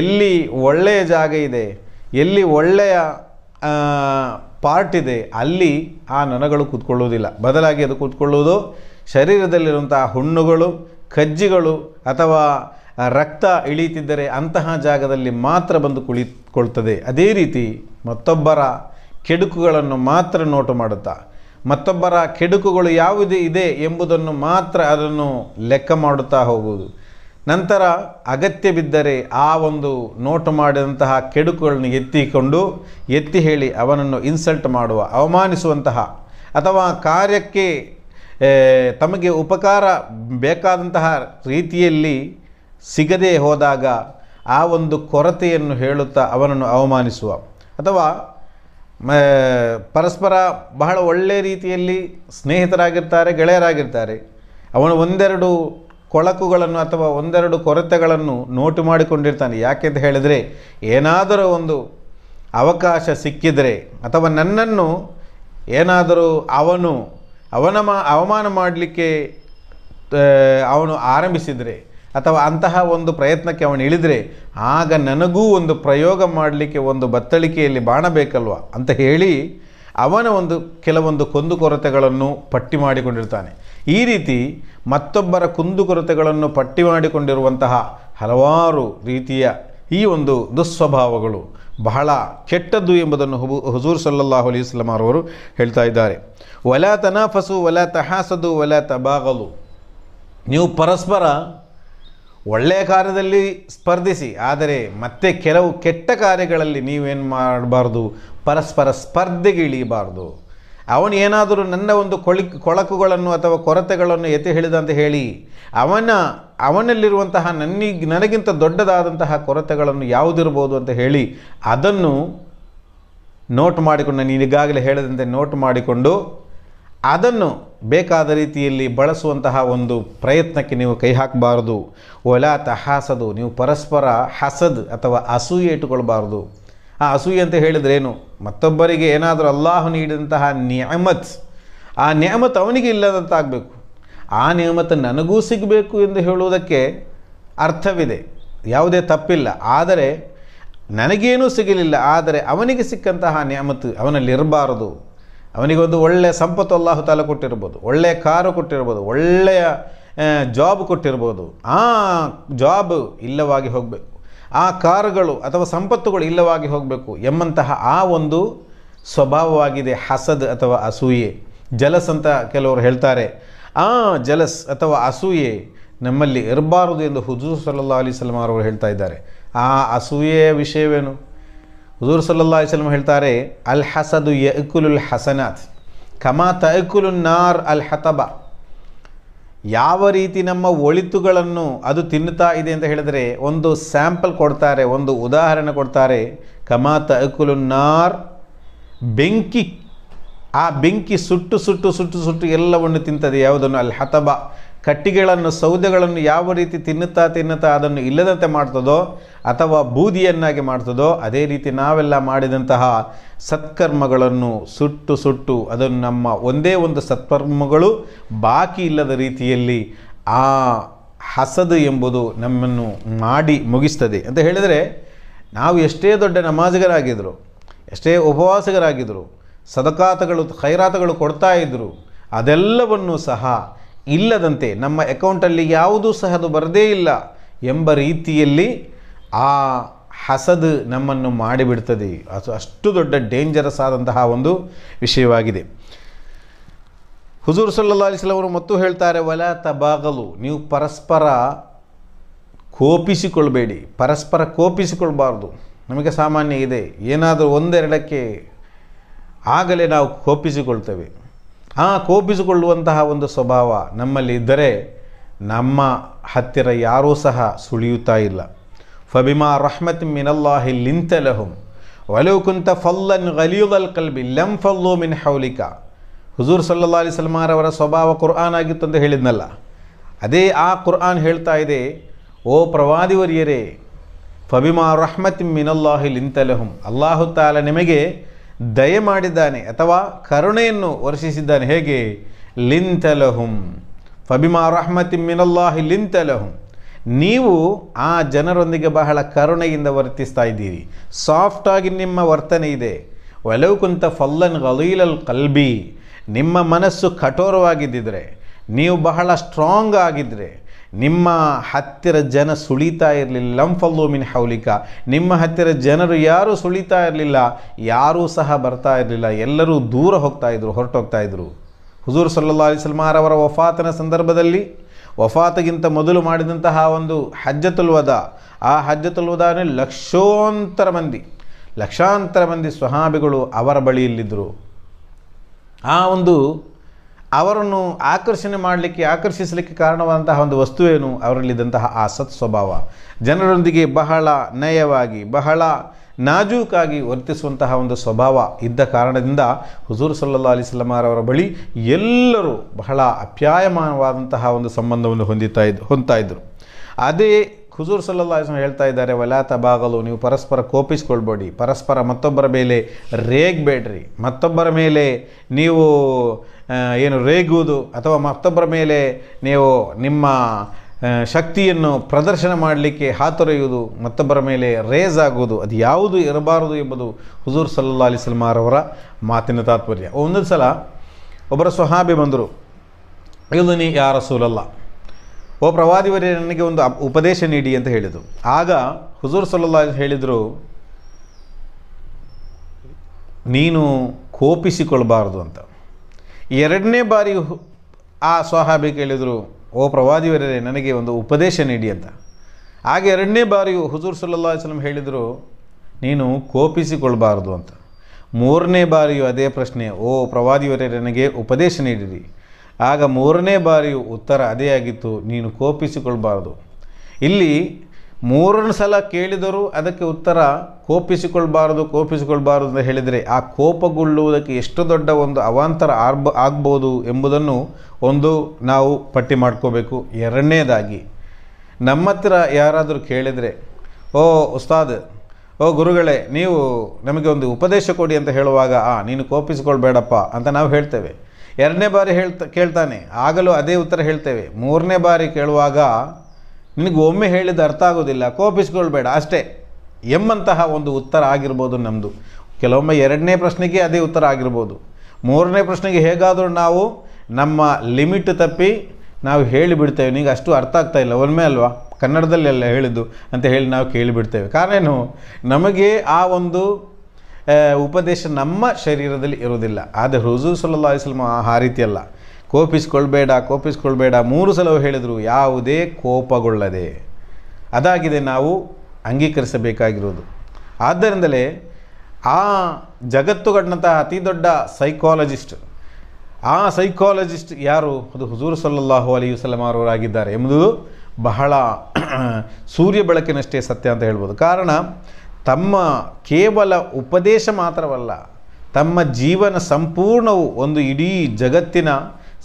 ಎಲ್ಲಿ ಒಳ್ಳೆಯ ಜಾಗ ಇದೆ ಎಲ್ಲಿ ಒಳ್ಳೆಯ ಪಾರ್ಟ್ ಇದೆ ಅಲ್ಲಿ ಆ ನೊಣಗಳು ಕೂತ್ಕೊಳ್ಳುವುದಿಲ್ಲ ಬದಲಾಗಿ ಅದು ಕೂತ್ಕೊಳ್ಳುವುದು ಶರೀರದಲ್ಲಿರುವಂತಹ ಹುಣ್ಣುಗಳು ಕಜ್ಜಿಗಳು ಅಥವಾ ರಕ್ತ ಇಳಿಯುತ್ತಿದ್ದರೆ ಅಂತಹ ಜಾಗದಲ್ಲಿ ಮಾತ್ರ ಬಂದು ಕುಳಿತುಕೊಳ್ತದೆ ಅದೇ ರೀತಿ ಮತ್ತೊಬ್ಬರ ಕೆಡುಕುಗಳನ್ನು ಮಾತ್ರ ನೋಟು ಮಾಡುತ್ತಾ ಮತ್ತೊಬ್ಬರ ಕೆಡುಕುಗಳು ಯಾವುದೇ ಇದೆ ಎಂಬುದನ್ನು ಮಾತ್ರ ಅದನ್ನು ಲೆಕ್ಕ ಮಾಡುತ್ತಾ ಹೋಗುವುದು ನಂತರ ಅಗತ್ಯ ಬಿದ್ದರೆ ಆ ಒಂದು ನೋಟು ಮಾಡಿದಂತಹ ಕೆಡುಕುಗಳನ್ನು ಎತ್ತಿಕೊಂಡು ಎತ್ತಿ ಹೇಳಿ ಅವನನ್ನು ಇನ್ಸಲ್ಟ್ ಮಾಡುವ ಅವಮಾನಿಸುವಂತಹ ಅಥವಾ ಕಾರ್ಯಕ್ಕೆ ತಮಗೆ ಉಪಕಾರ ಬೇಕಾದಂತಹ ರೀತಿಯಲ್ಲಿ ಸಿಗದೇ ಹೋದಾಗ ಆ ಒಂದು ಕೊರತೆಯನ್ನು ಹೇಳುತ್ತಾ ಅವನನ್ನು ಅವಮಾನಿಸುವ ಅಥವಾ ಪರಸ್ಪರ ಬಹಳ ಒಳ್ಳೆಯ ರೀತಿಯಲ್ಲಿ ಸ್ನೇಹಿತರಾಗಿರ್ತಾರೆ ಗೆಳೆಯರಾಗಿರ್ತಾರೆ ಅವನು ಒಂದೆರಡು ಕೊಳಕುಗಳನ್ನು ಅಥವಾ ಒಂದೆರಡು ಕೊರತೆಗಳನ್ನು ನೋಟು ಮಾಡಿಕೊಂಡಿರ್ತಾನೆ ಯಾಕೆಂತ ಹೇಳಿದರೆ ಏನಾದರೂ ಒಂದು ಅವಕಾಶ ಸಿಕ್ಕಿದರೆ ಅಥವಾ ನನ್ನನ್ನು ಏನಾದರೂ ಅವನು ಅವನಮ ಅವಮಾನ ಮಾಡಲಿಕ್ಕೆ ಅವನು ಆರಂಭಿಸಿದರೆ ಅಥವಾ ಅಂತಹ ಒಂದು ಪ್ರಯತ್ನಕ್ಕೆ ಅವನು ಇಳಿದರೆ ಆಗ ನನಗೂ ಒಂದು ಪ್ರಯೋಗ ಮಾಡಲಿಕ್ಕೆ ಒಂದು ಬತ್ತಳಿಕೆಯಲ್ಲಿ ಬಾಣ ಅಂತ ಹೇಳಿ ಅವನ ಒಂದು ಕೆಲವೊಂದು ಕೊರತೆಗಳನ್ನು ಪಟ್ಟಿ ಮಾಡಿಕೊಂಡಿರ್ತಾನೆ ಈ ರೀತಿ ಮತ್ತೊಬ್ಬರ ಕುಂದುಕೊರತೆಗಳನ್ನು ಪಟ್ಟಿ ಮಾಡಿಕೊಂಡಿರುವಂತಹ ಹಲವಾರು ರೀತಿಯ ಈ ಒಂದು ದುಸ್ವಭಾವಗಳು ಬಹಳ ಕೆಟ್ಟದ್ದು ಎಂಬುದನ್ನು ಹುಬು ಹುಜೂರ್ ಸಲ್ಲಲ್ಲಾಹು ಅಲೈಹಿ ಅವರು ಹೇಳ್ತಾ ಇದ್ದಾರೆ ಒಲ ತನಾಫಸು ಒಲ ತಹಾಸದು ಒಲ ತಬಾಗಲು ನೀವು ಪರಸ್ಪರ ಒಳ್ಳೆಯ ಕಾರ್ಯದಲ್ಲಿ ಸ್ಪರ್ಧಿಸಿ ಆದರೆ ಮತ್ತೆ ಕೆಲವು ಕೆಟ್ಟ ಕಾರ್ಯಗಳಲ್ಲಿ ನೀವೇನು ಮಾಡಬಾರ್ದು ಪರಸ್ಪರ ಇಳಿಯಬಾರ್ದು ಅವನು ಏನಾದರೂ ನನ್ನ ಒಂದು ಕೊಳಿ ಕೊಳಕುಗಳನ್ನು ಅಥವಾ ಕೊರತೆಗಳನ್ನು ಎತ್ತಿ ಹೇಳಿದಂತ ಹೇಳಿ ಅವನ ಅವನಲ್ಲಿರುವಂತಹ ನನಗೆ ನನಗಿಂತ ದೊಡ್ಡದಾದಂತಹ ಕೊರತೆಗಳನ್ನು ಯಾವುದಿರ್ಬೋದು ಅಂತ ಹೇಳಿ ಅದನ್ನು ನೋಟ್ ಮಾಡಿಕೊಂಡು ನಾನು ಈಗಾಗಲೇ ಹೇಳಿದಂತೆ ನೋಟ್ ಮಾಡಿಕೊಂಡು ಅದನ್ನು ಬೇಕಾದ ರೀತಿಯಲ್ಲಿ ಬಳಸುವಂತಹ ಒಂದು ಪ್ರಯತ್ನಕ್ಕೆ ನೀವು ಕೈ ಹಾಕಬಾರ್ದು ಒಲಾತ ಹಾಸದು ನೀವು ಪರಸ್ಪರ ಹಸದ್ ಅಥವಾ ಅಸೂಯೆ ಇಟ್ಟುಕೊಳ್ಬಾರ್ದು ಆ ಅಸೂಯೆ ಅಂತ ಹೇಳಿದ್ರೇನು ಮತ್ತೊಬ್ಬರಿಗೆ ಏನಾದರೂ ಅಲ್ಲಾಹು ನೀಡಿದಂತಹ ನ್ಯಾಮತ್ ಆ ನ್ಯಾಮತ್ ಅವನಿಗೆ ಇಲ್ಲದಂತಾಗಬೇಕು ಆ ನ್ಯಾಮತ್ ನನಗೂ ಸಿಗಬೇಕು ಎಂದು ಹೇಳುವುದಕ್ಕೆ ಅರ್ಥವಿದೆ ಯಾವುದೇ ತಪ್ಪಿಲ್ಲ ಆದರೆ ನನಗೇನೂ ಸಿಗಲಿಲ್ಲ ಆದರೆ ಅವನಿಗೆ ಸಿಕ್ಕಂತಹ ನ್ಯಾಮತ್ ಅವನಲ್ಲಿರಬಾರದು ಅವನಿಗೊಂದು ಒಳ್ಳೆಯ ಸಂಪತ್ತು ಅಲ್ಲಾಹು ತಾಲ ಕೊಟ್ಟಿರ್ಬೋದು ಒಳ್ಳೆಯ ಕಾರು ಕೊಟ್ಟಿರ್ಬೋದು ಒಳ್ಳೆಯ ಜಾಬ್ ಕೊಟ್ಟಿರ್ಬೋದು ಆ ಜಾಬ್ ಇಲ್ಲವಾಗಿ ಹೋಗಬೇಕು ಆ ಕಾರುಗಳು ಅಥವಾ ಸಂಪತ್ತುಗಳು ಇಲ್ಲವಾಗಿ ಹೋಗಬೇಕು ಎಂಬಂತಹ ಆ ಒಂದು ಸ್ವಭಾವವಾಗಿದೆ ಹಸದ್ ಅಥವಾ ಅಸೂಯೆ ಜಲಸ್ ಅಂತ ಕೆಲವರು ಹೇಳ್ತಾರೆ ಆ ಜಲಸ್ ಅಥವಾ ಅಸೂಯೆ ನಮ್ಮಲ್ಲಿ ಇರಬಾರದು ಎಂದು ಹುಜೂರ್ ಸಲ್ಲಾ ಅಲಿ ಸಲಮ್ ಅವರು ಹೇಳ್ತಾ ಇದ್ದಾರೆ ಆ ಅಸೂಯೆಯ ವಿಷಯವೇನು ಹುಜೂರ್ ಸಲ್ಲಾ ಅಲಿ ಹೇಳ್ತಾರೆ ಅಲ್ ಹಸದು ಯಕುಲುಲ್ ಹಸನಾಥ್ ಕಮಾ ತಕುಲು ನಾರ್ ಅಲ್ ಹತಬಾ ಯಾವ ರೀತಿ ನಮ್ಮ ಒಳಿತುಗಳನ್ನು ಅದು ತಿನ್ನುತ್ತಾ ಇದೆ ಅಂತ ಹೇಳಿದರೆ ಒಂದು ಸ್ಯಾಂಪಲ್ ಕೊಡ್ತಾರೆ ಒಂದು ಉದಾಹರಣೆ ಕೊಡ್ತಾರೆ ಕಮಾತ ನಾರ್ ಬೆಂಕಿ ಆ ಬೆಂಕಿ ಸುಟ್ಟು ಸುಟ್ಟು ಸುಟ್ಟು ಸುಟ್ಟು ಎಲ್ಲವನ್ನು ತಿಂತದೆ ಯಾವುದನ್ನು ಅಲ್ಲಿ ಹತಬ ಕಟ್ಟಿಗೆಗಳನ್ನು ಸೌದೆಗಳನ್ನು ಯಾವ ರೀತಿ ತಿನ್ನುತ್ತಾ ತಿನ್ನುತ್ತಾ ಅದನ್ನು ಇಲ್ಲದಂತೆ ಮಾಡ್ತದೋ ಅಥವಾ ಬೂದಿಯನ್ನಾಗಿ ಮಾಡ್ತದೋ ಅದೇ ರೀತಿ ನಾವೆಲ್ಲ ಮಾಡಿದಂತಹ ಸತ್ಕರ್ಮಗಳನ್ನು ಸುಟ್ಟು ಸುಟ್ಟು ಅದನ್ನು ನಮ್ಮ ಒಂದೇ ಒಂದು ಸತ್ಕರ್ಮಗಳು ಬಾಕಿ ಇಲ್ಲದ ರೀತಿಯಲ್ಲಿ ಆ ಹಸದು ಎಂಬುದು ನಮ್ಮನ್ನು ಮಾಡಿ ಮುಗಿಸ್ತದೆ ಅಂತ ಹೇಳಿದರೆ ನಾವು ಎಷ್ಟೇ ದೊಡ್ಡ ನಮಾಜಿಗರಾಗಿದ್ದರು ಎಷ್ಟೇ ಉಪವಾಸಿಗರಾಗಿದ್ದರು ಸದಕಾತಗಳು ಖೈರಾತಗಳು ಕೊಡ್ತಾ ಇದ್ದರು ಅದೆಲ್ಲವನ್ನು ಸಹ ಇಲ್ಲದಂತೆ ನಮ್ಮ ಅಕೌಂಟಲ್ಲಿ ಯಾವುದೂ ಸಹ ಅದು ಬರದೇ ಇಲ್ಲ ಎಂಬ ರೀತಿಯಲ್ಲಿ ಆ ಹಸದು ನಮ್ಮನ್ನು ಮಾಡಿಬಿಡ್ತದೆ ಅದು ಅಷ್ಟು ದೊಡ್ಡ ಡೇಂಜರಸ್ ಆದಂತಹ ಒಂದು ವಿಷಯವಾಗಿದೆ ಹುಜೂರ್ ಸಲ್ಲಾ ಅಲಿಸ್ಲ ಅವರು ಮತ್ತು ಹೇಳ್ತಾರೆ ವಲ ತಬಾಗಲು ನೀವು ಪರಸ್ಪರ ಕೋಪಿಸಿಕೊಳ್ಬೇಡಿ ಪರಸ್ಪರ ಕೋಪಿಸಿಕೊಳ್ಬಾರ್ದು ನಮಗೆ ಸಾಮಾನ್ಯ ಇದೆ ಏನಾದರೂ ಒಂದೆರಡಕ್ಕೆ ಆಗಲೇ ನಾವು ಕೋಪಿಸಿಕೊಳ್ತೇವೆ ಆ ಕೋಪಿಸಿಕೊಳ್ಳುವಂತಹ ಒಂದು ಸ್ವಭಾವ ನಮ್ಮಲ್ಲಿ ಇದ್ದರೆ ನಮ್ಮ ಹತ್ತಿರ ಯಾರೂ ಸಹ ಸುಳಿಯುತ್ತಾ ಇಲ್ಲ ಫಬಿಮಾ ರಹಮತ್ ಮಿನಲ್ಲಾಹಿ ಲಿಂತಲಹುಂ ಒಲವು ಕುಂತ ಫಲ್ಲನ್ ಗಲಿಯುಲ್ ಕಲ್ಬಿ ಲಂ ಫಲ್ಲೋ ಮಿನ್ ಹೌಲಿಕಾ ಹುಜೂರ್ ಸಲ್ಲಾ ಅಲಿ ಸಲ್ಮಾರವರ ಸ್ವಭಾವ ಕುರ್ಆನ್ ಆಗಿತ್ತು ಅಂತ ಹೇಳಿದ್ನಲ್ಲ ಅದೇ ಆ ಕುರ್ಆನ್ ಹೇಳ್ತಾ ಇದೆ ಓ ಪ್ರವಾದಿವರಿಯರೇ ಫಬಿಮಾ ರಹಮತ್ ಮಿನಲ್ಲಾಹಿ ಲಿಂತಲಹುಂ ಅಲ್ಲಾಹು ತಾಲ ನಿಮಗೆ ದಯೆ ಮಾಡಿದ್ದಾನೆ ಅಥವಾ ಕರುಣೆಯನ್ನು ವರ್ಷಿಸಿದ್ದಾನೆ ಹೇಗೆ ಲಿಂತಲಹುಂ ಫಬಿಮಾ ರಹಮತಿ ಮಿನಲ್ಲಾಹಿ ಲಿಂತಲಹುಂ ನೀವು ಆ ಜನರೊಂದಿಗೆ ಬಹಳ ಕರುಣೆಯಿಂದ ವರ್ತಿಸ್ತಾ ಇದ್ದೀರಿ ಸಾಫ್ಟಾಗಿ ನಿಮ್ಮ ವರ್ತನೆ ಇದೆ ಒಲವು ಕುಂತ ಫಲ್ಲನ್ ಗಲೀಲಲ್ ಕಲ್ಬಿ ನಿಮ್ಮ ಮನಸ್ಸು ಕಠೋರವಾಗಿದ್ದರೆ ನೀವು ಬಹಳ ಸ್ಟ್ರಾಂಗ್ ಆಗಿದ್ದರೆ ನಿಮ್ಮ ಹತ್ತಿರ ಜನ ಸುಳಿತಾ ಇರಲಿಲ್ಲ ಫಲ್ಲೋ ಮಿನ್ ಹೌಲಿಕ ನಿಮ್ಮ ಹತ್ತಿರ ಜನರು ಯಾರೂ ಸುಳಿತಾ ಇರಲಿಲ್ಲ ಯಾರೂ ಸಹ ಬರ್ತಾ ಇರಲಿಲ್ಲ ಎಲ್ಲರೂ ದೂರ ಹೋಗ್ತಾ ಇದ್ರು ಹೊರಟೋಗ್ತಾ ಇದ್ರು ಹುಜೂರ್ ಸಲ್ಲಾ ಅಲಿ ಸಲ್ಮಾರವರ ವಫಾತನ ಸಂದರ್ಭದಲ್ಲಿ ವಫಾತಗಿಂತ ಮೊದಲು ಮಾಡಿದಂತಹ ಒಂದು ಹಜ್ಜತುಲ್ ವದಾ ಆ ಹಜ್ಜತುಲ್ ವದಾನೆ ಲಕ್ಷೋಂತರ ಮಂದಿ ಲಕ್ಷಾಂತರ ಮಂದಿ ಸ್ವಹಾಬಿಗಳು ಅವರ ಬಳಿಯಲ್ಲಿದ್ದರು ಆ ಒಂದು ಅವರನ್ನು ಆಕರ್ಷಣೆ ಮಾಡಲಿಕ್ಕೆ ಆಕರ್ಷಿಸಲಿಕ್ಕೆ ಕಾರಣವಾದಂತಹ ಒಂದು ವಸ್ತುವೇನು ಅವರಲ್ಲಿದ್ದಂತಹ ಆ ಸತ್ ಸ್ವಭಾವ ಜನರೊಂದಿಗೆ ಬಹಳ ನಯವಾಗಿ ಬಹಳ ನಾಜೂಕಾಗಿ ವರ್ತಿಸುವಂತಹ ಒಂದು ಸ್ವಭಾವ ಇದ್ದ ಕಾರಣದಿಂದ ಹುಜೂರ್ ಸಲ್ಲಾ ಅವರ ಬಳಿ ಎಲ್ಲರೂ ಬಹಳ ಅಪ್ಯಾಯಮಾನವಾದಂತಹ ಒಂದು ಸಂಬಂಧವನ್ನು ಹೊಂದಿತಾ ಇದ್ದು ಹೊಂತಾಯಿದ್ರು ಅದೇ ಖುಜೂರ್ ಸಲ್ಲಲ್ಲ ಹೇಳ್ತಾ ಇದ್ದಾರೆ ವಲಾ ತಬಾಗಲು ನೀವು ಪರಸ್ಪರ ಕೋಪಿಸ್ಕೊಳ್ಬೇಡಿ ಪರಸ್ಪರ ಮತ್ತೊಬ್ಬರ ಮೇಲೆ ರೇಗ್ಬೇಡ್ರಿ ಮತ್ತೊಬ್ಬರ ಮೇಲೆ ನೀವು ಏನು ರೇಗುವುದು ಅಥವಾ ಮತ್ತೊಬ್ಬರ ಮೇಲೆ ನೀವು ನಿಮ್ಮ ಶಕ್ತಿಯನ್ನು ಪ್ರದರ್ಶನ ಮಾಡಲಿಕ್ಕೆ ಹಾತೊರೆಯುವುದು ಮತ್ತೊಬ್ಬರ ಮೇಲೆ ರೇಜ್ ಆಗುವುದು ಅದು ಯಾವುದು ಇರಬಾರದು ಎಂಬುದು ಹುಜೂರ್ ಸಲ್ಲಾ ಅಲಿ ಸಲ್ಮಾರವರ ಮಾತಿನ ತಾತ್ಪರ್ಯ ಒಂದೊಂದು ಸಲ ಒಬ್ಬರ ಸ್ವಹಾಬಿ ಬಂದರು ನೀ ಯಾರ ಸೂಲಲ್ಲ ಓ ಪ್ರವಾದಿವರೇ ನನಗೆ ಒಂದು ಉಪದೇಶ ನೀಡಿ ಅಂತ ಹೇಳಿದರು ಆಗ ಹುಜೂರ್ ಸೊಲ್ಲ ಹೇಳಿದರು ನೀನು ಕೋಪಿಸಿಕೊಳ್ಬಾರ್ದು ಅಂತ ಎರಡನೇ ಬಾರಿ ಆ ಸ್ವಹಾಬಿ ಕೇಳಿದರು ಓ ಪ್ರವಾದಿವರೇ ನನಗೆ ಒಂದು ಉಪದೇಶ ನೀಡಿ ಅಂತ ಆಗ ಎರಡನೇ ಬಾರಿಯೂ ಹುಜೂರ್ ಸಲ್ಲಾ ವಸಲಂ ಹೇಳಿದರು ನೀನು ಕೋಪಿಸಿಕೊಳ್ಬಾರ್ದು ಅಂತ ಮೂರನೇ ಬಾರಿಯೂ ಅದೇ ಪ್ರಶ್ನೆ ಓ ಪ್ರವಾದಿವರೇ ನನಗೆ ಉಪದೇಶ ನೀಡಿರಿ ಆಗ ಮೂರನೇ ಬಾರಿಯು ಉತ್ತರ ಅದೇ ಆಗಿತ್ತು ನೀನು ಕೋಪಿಸಿಕೊಳ್ಬಾರ್ದು ಇಲ್ಲಿ ಮೂರನೇ ಸಲ ಕೇಳಿದರೂ ಅದಕ್ಕೆ ಉತ್ತರ ಕೋಪಿಸಿಕೊಳ್ಬಾರದು ಕೋಪಿಸಿಕೊಳ್ಬಾರದು ಅಂತ ಹೇಳಿದರೆ ಆ ಕೋಪಗೊಳ್ಳುವುದಕ್ಕೆ ಎಷ್ಟು ದೊಡ್ಡ ಒಂದು ಅವಾಂತರ ಆರ್ಬ ಆಗ್ಬೋದು ಎಂಬುದನ್ನು ಒಂದು ನಾವು ಪಟ್ಟಿ ಮಾಡ್ಕೋಬೇಕು ಎರಡನೇದಾಗಿ ನಮ್ಮ ಹತ್ರ ಯಾರಾದರೂ ಕೇಳಿದರೆ ಓ ಉಸ್ತಾದ್ ಓ ಗುರುಗಳೇ ನೀವು ನಮಗೆ ಒಂದು ಉಪದೇಶ ಕೊಡಿ ಅಂತ ಹೇಳುವಾಗ ಆ ನೀನು ಕೋಪಿಸಿಕೊಳ್ಬೇಡಪ್ಪ ಅಂತ ನಾವು ಹೇಳ್ತೇವೆ ಎರಡನೇ ಬಾರಿ ಹೇಳ್ತಾ ಕೇಳ್ತಾನೆ ಆಗಲೂ ಅದೇ ಉತ್ತರ ಹೇಳ್ತೇವೆ ಮೂರನೇ ಬಾರಿ ಕೇಳುವಾಗ ನಿನಗೆ ಒಮ್ಮೆ ಹೇಳಿದ ಅರ್ಥ ಆಗೋದಿಲ್ಲ ಕೋಪಿಸ್ಕೊಳ್ಬೇಡ ಅಷ್ಟೇ ಎಂಬಂತಹ ಒಂದು ಉತ್ತರ ಆಗಿರ್ಬೋದು ನಮ್ಮದು ಕೆಲವೊಮ್ಮೆ ಎರಡನೇ ಪ್ರಶ್ನೆಗೆ ಅದೇ ಉತ್ತರ ಆಗಿರ್ಬೋದು ಮೂರನೇ ಪ್ರಶ್ನೆಗೆ ಹೇಗಾದರೂ ನಾವು ನಮ್ಮ ಲಿಮಿಟ್ ತಪ್ಪಿ ನಾವು ಹೇಳಿಬಿಡ್ತೇವೆ ನಿಮಗೆ ಅಷ್ಟು ಅರ್ಥ ಆಗ್ತಾ ಇಲ್ಲ ಒಮ್ಮೆ ಅಲ್ವಾ ಕನ್ನಡದಲ್ಲೆಲ್ಲ ಹೇಳಿದ್ದು ಅಂತ ಹೇಳಿ ನಾವು ಕೇಳಿಬಿಡ್ತೇವೆ ಕಾರಣ ನಮಗೆ ಆ ಒಂದು ಉಪದೇಶ ನಮ್ಮ ಶರೀರದಲ್ಲಿ ಇರುವುದಿಲ್ಲ ಆದರೆ ರುಜು ಸಲ್ಲಾ ಇಸ್ಲಮ ಆ ರೀತಿಯಲ್ಲ ಕೋಪಿಸ್ಕೊಳ್ಬೇಡ ಕೋಪಿಸ್ಕೊಳ್ಬೇಡ ಮೂರು ಸಲವು ಹೇಳಿದರು ಯಾವುದೇ ಕೋಪಗೊಳ್ಳದೆ ಅದಾಗಿದೆ ನಾವು ಅಂಗೀಕರಿಸಬೇಕಾಗಿರುವುದು ಆದ್ದರಿಂದಲೇ ಆ ಜಗತ್ತುಗಳಂತಹ ಅತಿ ದೊಡ್ಡ ಸೈಕಾಲಜಿಸ್ಟ್ ಆ ಸೈಕಾಲಜಿಸ್ಟ್ ಯಾರು ಅದು ಹುಜೂರ್ ಸಲ್ಲಲ್ಲಾಹು ಅಲಿ ವಸಲಮಾರವರಾಗಿದ್ದಾರೆ ಎಂಬುದು ಬಹಳ *clears throat* ಸೂರ್ಯ ಬೆಳಕಿನಷ್ಟೇ ಸತ್ಯ ಅಂತ ಹೇಳ್ಬೋದು ಕಾರಣ ತಮ್ಮ ಕೇವಲ ಉಪದೇಶ ಮಾತ್ರವಲ್ಲ ತಮ್ಮ ಜೀವನ ಸಂಪೂರ್ಣವು ಒಂದು ಇಡೀ ಜಗತ್ತಿನ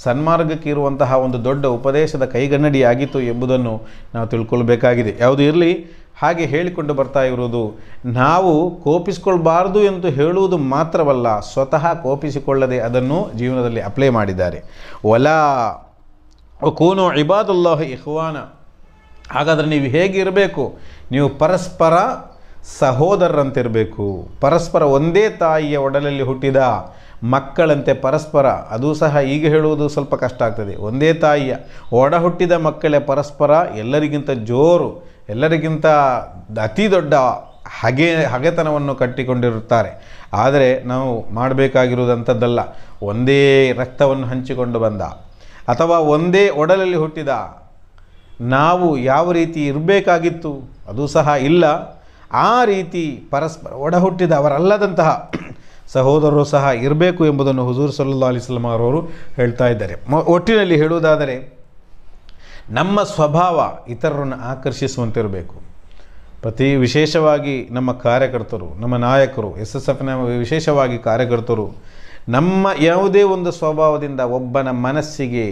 ಸನ್ಮಾರ್ಗಕ್ಕಿರುವಂತಹ ಒಂದು ದೊಡ್ಡ ಉಪದೇಶದ ಕೈಗನ್ನಡಿಯಾಗಿತ್ತು ಎಂಬುದನ್ನು ನಾವು ತಿಳ್ಕೊಳ್ಬೇಕಾಗಿದೆ ಯಾವುದು ಇರಲಿ ಹಾಗೆ ಹೇಳಿಕೊಂಡು ಬರ್ತಾ ಇರುವುದು ನಾವು ಕೋಪಿಸಿಕೊಳ್ಬಾರ್ದು ಎಂದು ಹೇಳುವುದು ಮಾತ್ರವಲ್ಲ ಸ್ವತಃ ಕೋಪಿಸಿಕೊಳ್ಳದೆ ಅದನ್ನು ಜೀವನದಲ್ಲಿ ಅಪ್ಲೈ ಮಾಡಿದ್ದಾರೆ ಒಲಾ ಕೂನು ಇಬಾದುಲ್ಲಾಹ್ ಇಹ್ವಾನ ಹಾಗಾದರೆ ನೀವು ಹೇಗಿರಬೇಕು ನೀವು ಪರಸ್ಪರ ಸಹೋದರರಂತಿರಬೇಕು ಪರಸ್ಪರ ಒಂದೇ ತಾಯಿಯ ಒಡಲಲ್ಲಿ ಹುಟ್ಟಿದ ಮಕ್ಕಳಂತೆ ಪರಸ್ಪರ ಅದು ಸಹ ಈಗ ಹೇಳುವುದು ಸ್ವಲ್ಪ ಕಷ್ಟ ಆಗ್ತದೆ ಒಂದೇ ತಾಯಿಯ ಒಡ ಹುಟ್ಟಿದ ಮಕ್ಕಳೇ ಪರಸ್ಪರ ಎಲ್ಲರಿಗಿಂತ ಜೋರು ಎಲ್ಲರಿಗಿಂತ ಅತಿ ದೊಡ್ಡ ಹಗೆ ಹಗೆತನವನ್ನು ಕಟ್ಟಿಕೊಂಡಿರುತ್ತಾರೆ ಆದರೆ ನಾವು ಮಾಡಬೇಕಾಗಿರುವುದಂಥದ್ದಲ್ಲ ಒಂದೇ ರಕ್ತವನ್ನು ಹಂಚಿಕೊಂಡು ಬಂದ ಅಥವಾ ಒಂದೇ ಒಡಲಲ್ಲಿ ಹುಟ್ಟಿದ ನಾವು ಯಾವ ರೀತಿ ಇರಬೇಕಾಗಿತ್ತು ಅದು ಸಹ ಇಲ್ಲ ಆ ರೀತಿ ಪರಸ್ಪರ ಒಡಹುಟ್ಟಿದ ಅವರಲ್ಲದಂತಹ ಸಹೋದರರು ಸಹ ಇರಬೇಕು ಎಂಬುದನ್ನು ಹುಜೂರ್ ಸಲ್ಲಾ ಅಲಿಸ್ಲಾಂ ಅವರವರು ಹೇಳ್ತಾ ಇದ್ದಾರೆ ಒಟ್ಟಿನಲ್ಲಿ ಹೇಳುವುದಾದರೆ ನಮ್ಮ ಸ್ವಭಾವ ಇತರರನ್ನು ಆಕರ್ಷಿಸುವಂತಿರಬೇಕು ಪ್ರತಿ ವಿಶೇಷವಾಗಿ ನಮ್ಮ ಕಾರ್ಯಕರ್ತರು ನಮ್ಮ ನಾಯಕರು ಎಸ್ ಎಸ್ ಎಫ್ನ ವಿಶೇಷವಾಗಿ ಕಾರ್ಯಕರ್ತರು ನಮ್ಮ ಯಾವುದೇ ಒಂದು ಸ್ವಭಾವದಿಂದ ಒಬ್ಬನ ಮನಸ್ಸಿಗೆ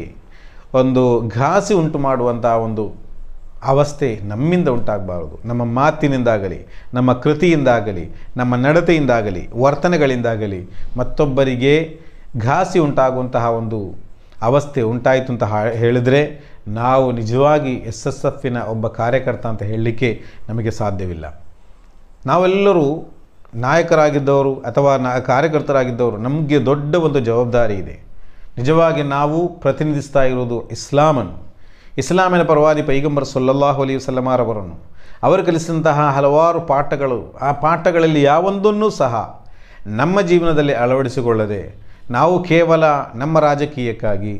ಒಂದು ಘಾಸಿ ಉಂಟು ಮಾಡುವಂತಹ ಒಂದು ಅವಸ್ಥೆ ನಮ್ಮಿಂದ ಉಂಟಾಗಬಾರದು ನಮ್ಮ ಮಾತಿನಿಂದಾಗಲಿ ನಮ್ಮ ಕೃತಿಯಿಂದಾಗಲಿ ನಮ್ಮ ನಡತೆಯಿಂದಾಗಲಿ ವರ್ತನೆಗಳಿಂದಾಗಲಿ ಮತ್ತೊಬ್ಬರಿಗೆ ಘಾಸಿ ಉಂಟಾಗುವಂತಹ ಒಂದು ಅವಸ್ಥೆ ಉಂಟಾಯಿತು ಅಂತ ಹೇಳಿದರೆ ನಾವು ನಿಜವಾಗಿ ಎಸ್ ಎಸ್ ಎಫಿನ ಒಬ್ಬ ಕಾರ್ಯಕರ್ತ ಅಂತ ಹೇಳಲಿಕ್ಕೆ ನಮಗೆ ಸಾಧ್ಯವಿಲ್ಲ ನಾವೆಲ್ಲರೂ ನಾಯಕರಾಗಿದ್ದವರು ಅಥವಾ ನಾ ಕಾರ್ಯಕರ್ತರಾಗಿದ್ದವರು ನಮಗೆ ದೊಡ್ಡ ಒಂದು ಜವಾಬ್ದಾರಿ ಇದೆ ನಿಜವಾಗಿ ನಾವು ಪ್ರತಿನಿಧಿಸ್ತಾ ಇರೋದು ಇಸ್ಲಾಮನ್ನು ಇಸ್ಲಾಮಿನ ಪರವಾದಿ ಪೈಗಂಬರ್ ಸೊಲ್ಲಾಹು ಅಲಿ ಅವರನ್ನು ಅವರು ಕಲಿಸಿದಂತಹ ಹಲವಾರು ಪಾಠಗಳು ಆ ಪಾಠಗಳಲ್ಲಿ ಯಾವೊಂದನ್ನೂ ಸಹ ನಮ್ಮ ಜೀವನದಲ್ಲಿ ಅಳವಡಿಸಿಕೊಳ್ಳದೆ ನಾವು ಕೇವಲ ನಮ್ಮ ರಾಜಕೀಯಕ್ಕಾಗಿ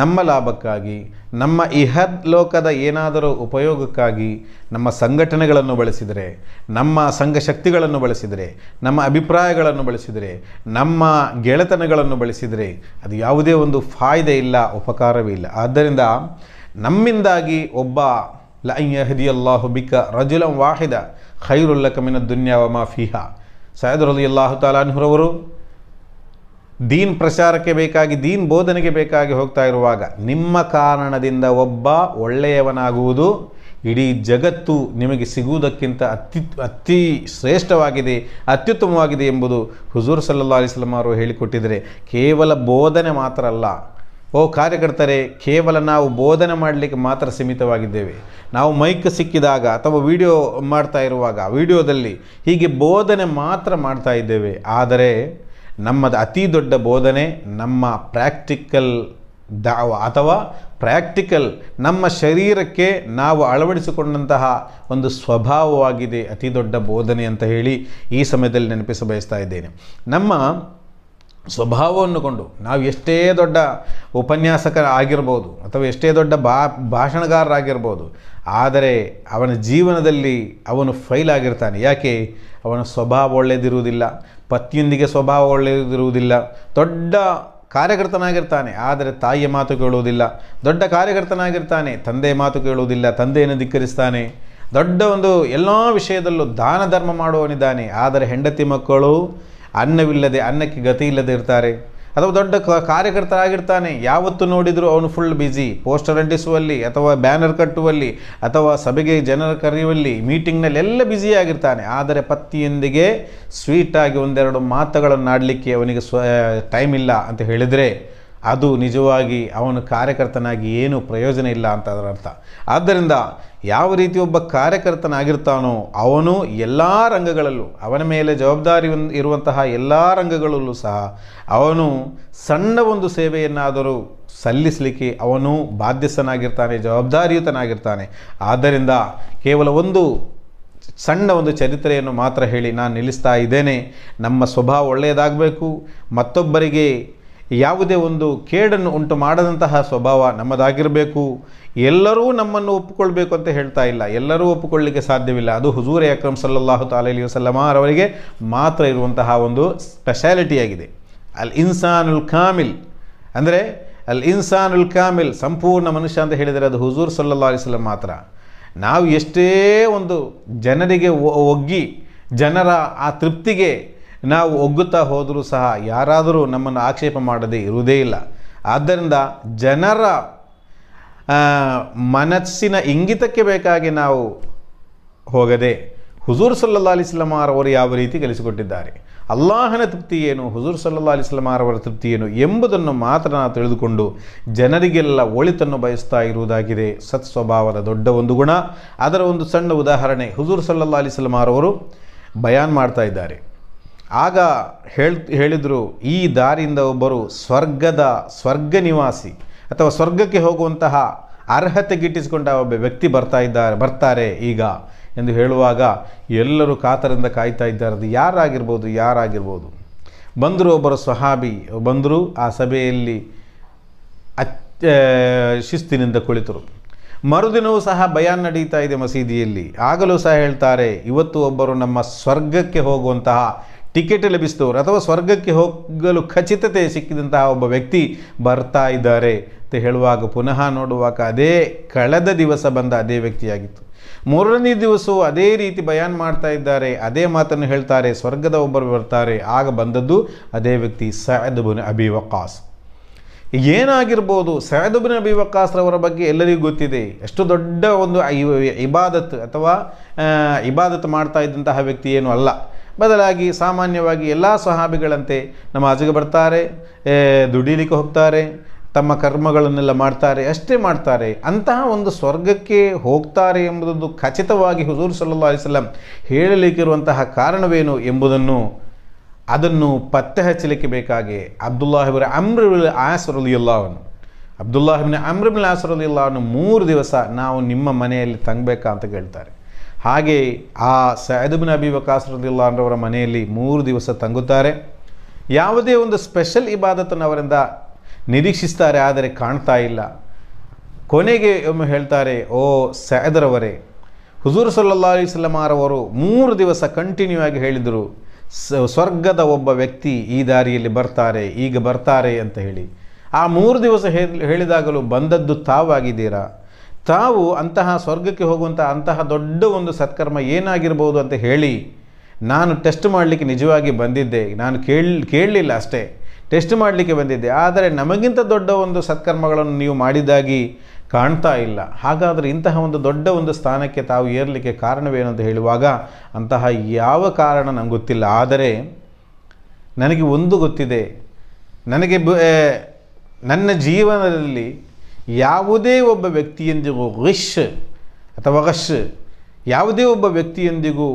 ನಮ್ಮ ಲಾಭಕ್ಕಾಗಿ ನಮ್ಮ ಇಹದ್ ಲೋಕದ ಏನಾದರೂ ಉಪಯೋಗಕ್ಕಾಗಿ ನಮ್ಮ ಸಂಘಟನೆಗಳನ್ನು ಬಳಸಿದರೆ ನಮ್ಮ ಸಂಘ ಶಕ್ತಿಗಳನ್ನು ಬಳಸಿದರೆ ನಮ್ಮ ಅಭಿಪ್ರಾಯಗಳನ್ನು ಬಳಸಿದರೆ ನಮ್ಮ ಗೆಳೆತನಗಳನ್ನು ಬಳಸಿದರೆ ಅದು ಯಾವುದೇ ಒಂದು ಫಾಯ್ದೆ ಇಲ್ಲ ಉಪಕಾರವೇ ಇಲ್ಲ ಆದ್ದರಿಂದ ನಮ್ಮಿಂದಾಗಿ ಒಬ್ಬ ಲೈಯ ಹದಿಯಲ್ಲಾಹು ಬಿಕ ರಜುಲಂ ವಾಹಿದ ಕಮಿನ ದುನ್ಯಾವ ಮಾಫಿಹಾ ಸಯದ್ ರಲಿ ಅಲ್ಲಾಹು ತಾಲಾನ್ಹುರವರು ದೀನ್ ಪ್ರಚಾರಕ್ಕೆ ಬೇಕಾಗಿ ದೀನ್ ಬೋಧನೆಗೆ ಬೇಕಾಗಿ ಹೋಗ್ತಾ ಇರುವಾಗ ನಿಮ್ಮ ಕಾರಣದಿಂದ ಒಬ್ಬ ಒಳ್ಳೆಯವನಾಗುವುದು ಇಡೀ ಜಗತ್ತು ನಿಮಗೆ ಸಿಗುವುದಕ್ಕಿಂತ ಅತ್ಯು ಅತಿ ಶ್ರೇಷ್ಠವಾಗಿದೆ ಅತ್ಯುತ್ತಮವಾಗಿದೆ ಎಂಬುದು ಹುಜೂರ್ ಸಲ್ಲಾ ಅಲಿಸ್ಲಮ್ ಅವರು ಹೇಳಿಕೊಟ್ಟಿದರೆ ಕೇವಲ ಬೋಧನೆ ಮಾತ್ರ ಅಲ್ಲ ಓ ಕಾರ್ಯಕರ್ತರೇ ಕೇವಲ ನಾವು ಬೋಧನೆ ಮಾಡಲಿಕ್ಕೆ ಮಾತ್ರ ಸೀಮಿತವಾಗಿದ್ದೇವೆ ನಾವು ಮೈಕ್ ಸಿಕ್ಕಿದಾಗ ಅಥವಾ ವಿಡಿಯೋ ಮಾಡ್ತಾ ಇರುವಾಗ ವಿಡಿಯೋದಲ್ಲಿ ಹೀಗೆ ಬೋಧನೆ ಮಾತ್ರ ಮಾಡ್ತಾ ಇದ್ದೇವೆ ಆದರೆ ನಮ್ಮದು ಅತಿ ದೊಡ್ಡ ಬೋಧನೆ ನಮ್ಮ ಪ್ರಾಕ್ಟಿಕಲ್ ದಾವ ಅಥವಾ ಪ್ರಾಕ್ಟಿಕಲ್ ನಮ್ಮ ಶರೀರಕ್ಕೆ ನಾವು ಅಳವಡಿಸಿಕೊಂಡಂತಹ ಒಂದು ಸ್ವಭಾವವಾಗಿದೆ ಅತಿ ದೊಡ್ಡ ಬೋಧನೆ ಅಂತ ಹೇಳಿ ಈ ಸಮಯದಲ್ಲಿ ನೆನಪಿಸ ಬಯಸ್ತಾ ಇದ್ದೇನೆ ನಮ್ಮ ಸ್ವಭಾವವನ್ನು ಕೊಂಡು ನಾವು ಎಷ್ಟೇ ದೊಡ್ಡ ಉಪನ್ಯಾಸಕರಾಗಿರ್ಬೋದು ಆಗಿರ್ಬೋದು ಅಥವಾ ಎಷ್ಟೇ ದೊಡ್ಡ ಬಾ ಭಾಷಣಗಾರರಾಗಿರ್ಬೋದು ಆದರೆ ಅವನ ಜೀವನದಲ್ಲಿ ಅವನು ಫೈಲ್ ಆಗಿರ್ತಾನೆ ಯಾಕೆ ಅವನ ಸ್ವಭಾವ ಒಳ್ಳೆಯದಿರುವುದಿಲ್ಲ ಪತಿಯೊಂದಿಗೆ ಸ್ವಭಾವ ಒಳ್ಳೆಯದಿರುವುದಿಲ್ಲ ದೊಡ್ಡ ಕಾರ್ಯಕರ್ತನಾಗಿರ್ತಾನೆ ಆದರೆ ತಾಯಿಯ ಮಾತು ಕೇಳುವುದಿಲ್ಲ ದೊಡ್ಡ ಕಾರ್ಯಕರ್ತನಾಗಿರ್ತಾನೆ ತಂದೆಯ ಮಾತು ಕೇಳುವುದಿಲ್ಲ ತಂದೆಯನ್ನು ಧಿಕ್ಕರಿಸ್ತಾನೆ ದೊಡ್ಡ ಒಂದು ಎಲ್ಲ ವಿಷಯದಲ್ಲೂ ದಾನ ಧರ್ಮ ಮಾಡುವವನಿದ್ದಾನೆ ಆದರೆ ಹೆಂಡತಿ ಮಕ್ಕಳು ಅನ್ನವಿಲ್ಲದೆ ಅನ್ನಕ್ಕೆ ಗತಿ ಇಲ್ಲದೆ ಇರ್ತಾರೆ ಅಥವಾ ದೊಡ್ಡ ಕಾರ್ಯಕರ್ತರಾಗಿರ್ತಾನೆ ಯಾವತ್ತು ನೋಡಿದರೂ ಅವನು ಫುಲ್ ಬ್ಯುಸಿ ಪೋಸ್ಟರ್ ಅಂಟಿಸುವಲ್ಲಿ ಅಥವಾ ಬ್ಯಾನರ್ ಕಟ್ಟುವಲ್ಲಿ ಅಥವಾ ಸಭೆಗೆ ಜನರ ಕರೆಯುವಲ್ಲಿ ಮೀಟಿಂಗ್ನಲ್ಲಿ ಎಲ್ಲ ಬ್ಯುಸಿಯಾಗಿರ್ತಾನೆ ಆದರೆ ಪತ್ನಿಯೊಂದಿಗೆ ಸ್ವೀಟಾಗಿ ಒಂದೆರಡು ಮಾತುಗಳನ್ನು ಆಡಲಿಕ್ಕೆ ಅವನಿಗೆ ಸ್ವ ಟೈಮ್ ಇಲ್ಲ ಅಂತ ಹೇಳಿದರೆ ಅದು ನಿಜವಾಗಿ ಅವನು ಕಾರ್ಯಕರ್ತನಾಗಿ ಏನು ಪ್ರಯೋಜನ ಇಲ್ಲ ಅಂತ ಅದರ ಅರ್ಥ ಆದ್ದರಿಂದ ಯಾವ ರೀತಿ ಒಬ್ಬ ಕಾರ್ಯಕರ್ತನಾಗಿರ್ತಾನೋ ಅವನು ಎಲ್ಲ ರಂಗಗಳಲ್ಲೂ ಅವನ ಮೇಲೆ ಜವಾಬ್ದಾರಿ ಇರುವಂತಹ ಎಲ್ಲ ರಂಗಗಳಲ್ಲೂ ಸಹ ಅವನು ಸಣ್ಣ ಒಂದು ಸೇವೆಯನ್ನಾದರೂ ಸಲ್ಲಿಸಲಿಕ್ಕೆ ಅವನು ಬಾಧ್ಯಸ್ಥನಾಗಿರ್ತಾನೆ ಜವಾಬ್ದಾರಿಯುತನಾಗಿರ್ತಾನೆ ಆದ್ದರಿಂದ ಕೇವಲ ಒಂದು ಸಣ್ಣ ಒಂದು ಚರಿತ್ರೆಯನ್ನು ಮಾತ್ರ ಹೇಳಿ ನಾನು ನಿಲ್ಲಿಸ್ತಾ ಇದ್ದೇನೆ ನಮ್ಮ ಸ್ವಭಾವ ಒಳ್ಳೆಯದಾಗಬೇಕು ಮತ್ತೊಬ್ಬರಿಗೆ ಯಾವುದೇ ಒಂದು ಕೇಡನ್ನು ಉಂಟು ಮಾಡದಂತಹ ಸ್ವಭಾವ ನಮ್ಮದಾಗಿರಬೇಕು ಎಲ್ಲರೂ ನಮ್ಮನ್ನು ಒಪ್ಪಿಕೊಳ್ಬೇಕು ಅಂತ ಹೇಳ್ತಾ ಇಲ್ಲ ಎಲ್ಲರೂ ಒಪ್ಪಿಕೊಳ್ಳಲಿಕ್ಕೆ ಸಾಧ್ಯವಿಲ್ಲ ಅದು ಹುಜೂರ್ ಅಕ್ರಮ್ ಸಲ್ಲಲ್ಲಾಹು ತಾಲಿ ವಸಲ್ಲಮಾರವರಿಗೆ ಮಾತ್ರ ಇರುವಂತಹ ಒಂದು ಸ್ಪೆಷಾಲಿಟಿಯಾಗಿದೆ ಅಲ್ ಇನ್ಸಾನುಲ್ ಕಾಮಿಲ್ ಅಂದರೆ ಅಲ್ ಇನ್ಸಾನುಲ್ ಕಾಮಿಲ್ ಸಂಪೂರ್ಣ ಮನುಷ್ಯ ಅಂತ ಹೇಳಿದರೆ ಅದು ಹುಜೂರ್ ಅಲಿ ಅಲಿಸ್ಲಂ ಮಾತ್ರ ನಾವು ಎಷ್ಟೇ ಒಂದು ಜನರಿಗೆ ಒಗ್ಗಿ ಜನರ ಆ ತೃಪ್ತಿಗೆ ನಾವು ಒಗ್ಗುತ್ತಾ ಹೋದರೂ ಸಹ ಯಾರಾದರೂ ನಮ್ಮನ್ನು ಆಕ್ಷೇಪ ಮಾಡದೆ ಇರುವುದೇ ಇಲ್ಲ ಆದ್ದರಿಂದ ಜನರ ಮನಸ್ಸಿನ ಇಂಗಿತಕ್ಕೆ ಬೇಕಾಗಿ ನಾವು ಹೋಗದೆ ಹುಜೂರ್ ಸಲ್ಲಾ ಅಲಿಸ್ಲಮಾರವರು ಯಾವ ರೀತಿ ಕಲಿಸಿಕೊಟ್ಟಿದ್ದಾರೆ ಅಲ್ಲಾಹನ ತೃಪ್ತಿ ಏನು ಹುಜೂರ್ ಸಲ್ಲಾ ಅವರ ತೃಪ್ತಿ ಏನು ಎಂಬುದನ್ನು ಮಾತ್ರ ನಾವು ತಿಳಿದುಕೊಂಡು ಜನರಿಗೆಲ್ಲ ಒಳಿತನ್ನು ಬಯಸ್ತಾ ಇರುವುದಾಗಿದೆ ಸತ್ ಸ್ವಭಾವದ ದೊಡ್ಡ ಒಂದು ಗುಣ ಅದರ ಒಂದು ಸಣ್ಣ ಉದಾಹರಣೆ ಹುಜೂರ್ ಸಲ್ಲಾ ಅವರು ಬಯಾನ್ ಮಾಡ್ತಾ ಇದ್ದಾರೆ ಆಗ ಹೇಳ್ ಹೇಳಿದರು ಈ ದಾರಿಯಿಂದ ಒಬ್ಬರು ಸ್ವರ್ಗದ ಸ್ವರ್ಗ ನಿವಾಸಿ ಅಥವಾ ಸ್ವರ್ಗಕ್ಕೆ ಹೋಗುವಂತಹ ಅರ್ಹತೆ ಗಿಟ್ಟಿಸಿಕೊಂಡ ಒಬ್ಬ ವ್ಯಕ್ತಿ ಬರ್ತಾ ಇದ್ದಾರೆ ಬರ್ತಾರೆ ಈಗ ಎಂದು ಹೇಳುವಾಗ ಎಲ್ಲರೂ ಕಾತರಿಂದ ಕಾಯ್ತಾ ಇದ್ದಾರೆ ಅದು ಯಾರಾಗಿರ್ಬೋದು ಯಾರಾಗಿರ್ಬೋದು ಬಂದರು ಒಬ್ಬರು ಸ್ವಹಾಬಿ ಬಂದರು ಆ ಸಭೆಯಲ್ಲಿ ಅಚ್ ಶಿಸ್ತಿನಿಂದ ಕುಳಿತರು ಮರುದಿನವೂ ಸಹ ಬಯಾನ್ ನಡೀತಾ ಇದೆ ಮಸೀದಿಯಲ್ಲಿ ಆಗಲೂ ಸಹ ಹೇಳ್ತಾರೆ ಇವತ್ತು ಒಬ್ಬರು ನಮ್ಮ ಸ್ವರ್ಗಕ್ಕೆ ಹೋಗುವಂತಹ ಟಿಕೆಟ್ ಲಭಿಸಿದವರು ಅಥವಾ ಸ್ವರ್ಗಕ್ಕೆ ಹೋಗಲು ಖಚಿತತೆ ಸಿಕ್ಕಿದಂತಹ ಒಬ್ಬ ವ್ಯಕ್ತಿ ಬರ್ತಾ ಇದ್ದಾರೆ ಅಂತ ಹೇಳುವಾಗ ಪುನಃ ನೋಡುವಾಗ ಅದೇ ಕಳೆದ ದಿವಸ ಬಂದ ಅದೇ ವ್ಯಕ್ತಿಯಾಗಿತ್ತು ಮೂರನೇ ದಿವಸವು ಅದೇ ರೀತಿ ಬಯಾನ್ ಮಾಡ್ತಾ ಇದ್ದಾರೆ ಅದೇ ಮಾತನ್ನು ಹೇಳ್ತಾರೆ ಸ್ವರ್ಗದ ಒಬ್ಬರು ಬರ್ತಾರೆ ಆಗ ಬಂದದ್ದು ಅದೇ ವ್ಯಕ್ತಿ ಸಯದುಬುನ್ ಅಬಿ ವಕಾಸ್ ಏನಾಗಿರ್ಬೋದು ಸಹದುಬುನ್ ಅಬಿ ವಕಾಸ್ರವರ ಬಗ್ಗೆ ಎಲ್ಲರಿಗೂ ಗೊತ್ತಿದೆ ಎಷ್ಟು ದೊಡ್ಡ ಒಂದು ಇಬಾದತ್ ಅಥವಾ ಇಬಾದತ್ ಮಾಡ್ತಾ ಇದ್ದಂತಹ ವ್ಯಕ್ತಿ ಏನೂ ಅಲ್ಲ ಬದಲಾಗಿ ಸಾಮಾನ್ಯವಾಗಿ ಎಲ್ಲ ಸಹಾಬಿಗಳಂತೆ ನಮಾಜಿಗೆ ಬರ್ತಾರೆ ದುಡೀಲಿಕ್ಕೆ ಹೋಗ್ತಾರೆ ತಮ್ಮ ಕರ್ಮಗಳನ್ನೆಲ್ಲ ಮಾಡ್ತಾರೆ ಅಷ್ಟೇ ಮಾಡ್ತಾರೆ ಅಂತಹ ಒಂದು ಸ್ವರ್ಗಕ್ಕೆ ಹೋಗ್ತಾರೆ ಎಂಬುದೊಂದು ಖಚಿತವಾಗಿ ಹುಜೂರ್ ಸಲ್ಲಾ ಅಲಿಸ್ಲಂ ಹೇಳಲಿಕ್ಕಿರುವಂತಹ ಕಾರಣವೇನು ಎಂಬುದನ್ನು ಅದನ್ನು ಪತ್ತೆ ಹಚ್ಚಲಿಕ್ಕೆ ಬೇಕಾಗಿ ಅಬ್ದುಲ್ಲಾಹಿಬ್ರ ಅವನು ಅವನು ಅಬ್ದುಲ್ಲಾಹಿಬ್ನ ಅಮ್ರಬುಲ್ ಅವನು ಮೂರು ದಿವಸ ನಾವು ನಿಮ್ಮ ಮನೆಯಲ್ಲಿ ತಂಗಬೇಕಾ ಅಂತ ಕೇಳ್ತಾರೆ ಹಾಗೆ ಆ ಸಯದಬಿನ ಅಬಿ ಮನೆಯಲ್ಲಿ ಮೂರು ದಿವಸ ತಂಗುತ್ತಾರೆ ಯಾವುದೇ ಒಂದು ಸ್ಪೆಷಲ್ ಇಬಾದತನ್ನು ಅವರಿಂದ ನಿರೀಕ್ಷಿಸ್ತಾರೆ ಆದರೆ ಕಾಣ್ತಾ ಇಲ್ಲ ಕೊನೆಗೆ ಒಮ್ಮೆ ಹೇಳ್ತಾರೆ ಓ ಸಯದರವರೇ ಹುಜೂರ್ ಸಲ್ಲಾ ಅಲಿಸ್ಲಮಾರವರು ಮೂರು ದಿವಸ ಕಂಟಿನ್ಯೂ ಆಗಿ ಹೇಳಿದರು ಸ್ವರ್ಗದ ಒಬ್ಬ ವ್ಯಕ್ತಿ ಈ ದಾರಿಯಲ್ಲಿ ಬರ್ತಾರೆ ಈಗ ಬರ್ತಾರೆ ಅಂತ ಹೇಳಿ ಆ ಮೂರು ದಿವಸ ಹೇಳಿದಾಗಲೂ ಬಂದದ್ದು ತಾವಾಗಿದ್ದೀರಾ ತಾವು ಅಂತಹ ಸ್ವರ್ಗಕ್ಕೆ ಹೋಗುವಂಥ ಅಂತಹ ದೊಡ್ಡ ಒಂದು ಸತ್ಕರ್ಮ ಏನಾಗಿರ್ಬೋದು ಅಂತ ಹೇಳಿ ನಾನು ಟೆಸ್ಟ್ ಮಾಡಲಿಕ್ಕೆ ನಿಜವಾಗಿ ಬಂದಿದ್ದೆ ನಾನು ಕೇಳಿ ಕೇಳಲಿಲ್ಲ ಅಷ್ಟೇ ಟೆಸ್ಟ್ ಮಾಡಲಿಕ್ಕೆ ಬಂದಿದ್ದೆ ಆದರೆ ನಮಗಿಂತ ದೊಡ್ಡ ಒಂದು ಸತ್ಕರ್ಮಗಳನ್ನು ನೀವು ಮಾಡಿದ್ದಾಗಿ ಕಾಣ್ತಾ ಇಲ್ಲ ಹಾಗಾದರೆ ಇಂತಹ ಒಂದು ದೊಡ್ಡ ಒಂದು ಸ್ಥಾನಕ್ಕೆ ತಾವು ಏರಲಿಕ್ಕೆ ಕಾರಣವೇನು ಅಂತ ಹೇಳುವಾಗ ಅಂತಹ ಯಾವ ಕಾರಣ ನಂಗೆ ಗೊತ್ತಿಲ್ಲ ಆದರೆ ನನಗೆ ಒಂದು ಗೊತ್ತಿದೆ ನನಗೆ ನನ್ನ ಜೀವನದಲ್ಲಿ ಯಾವುದೇ ಒಬ್ಬ ವ್ಯಕ್ತಿಯೊಂದಿಗೂ ಗಿಶ್ ಅಥವಾ ಗಶ್ ಯಾವುದೇ ಒಬ್ಬ ವ್ಯಕ್ತಿಯೊಂದಿಗೂ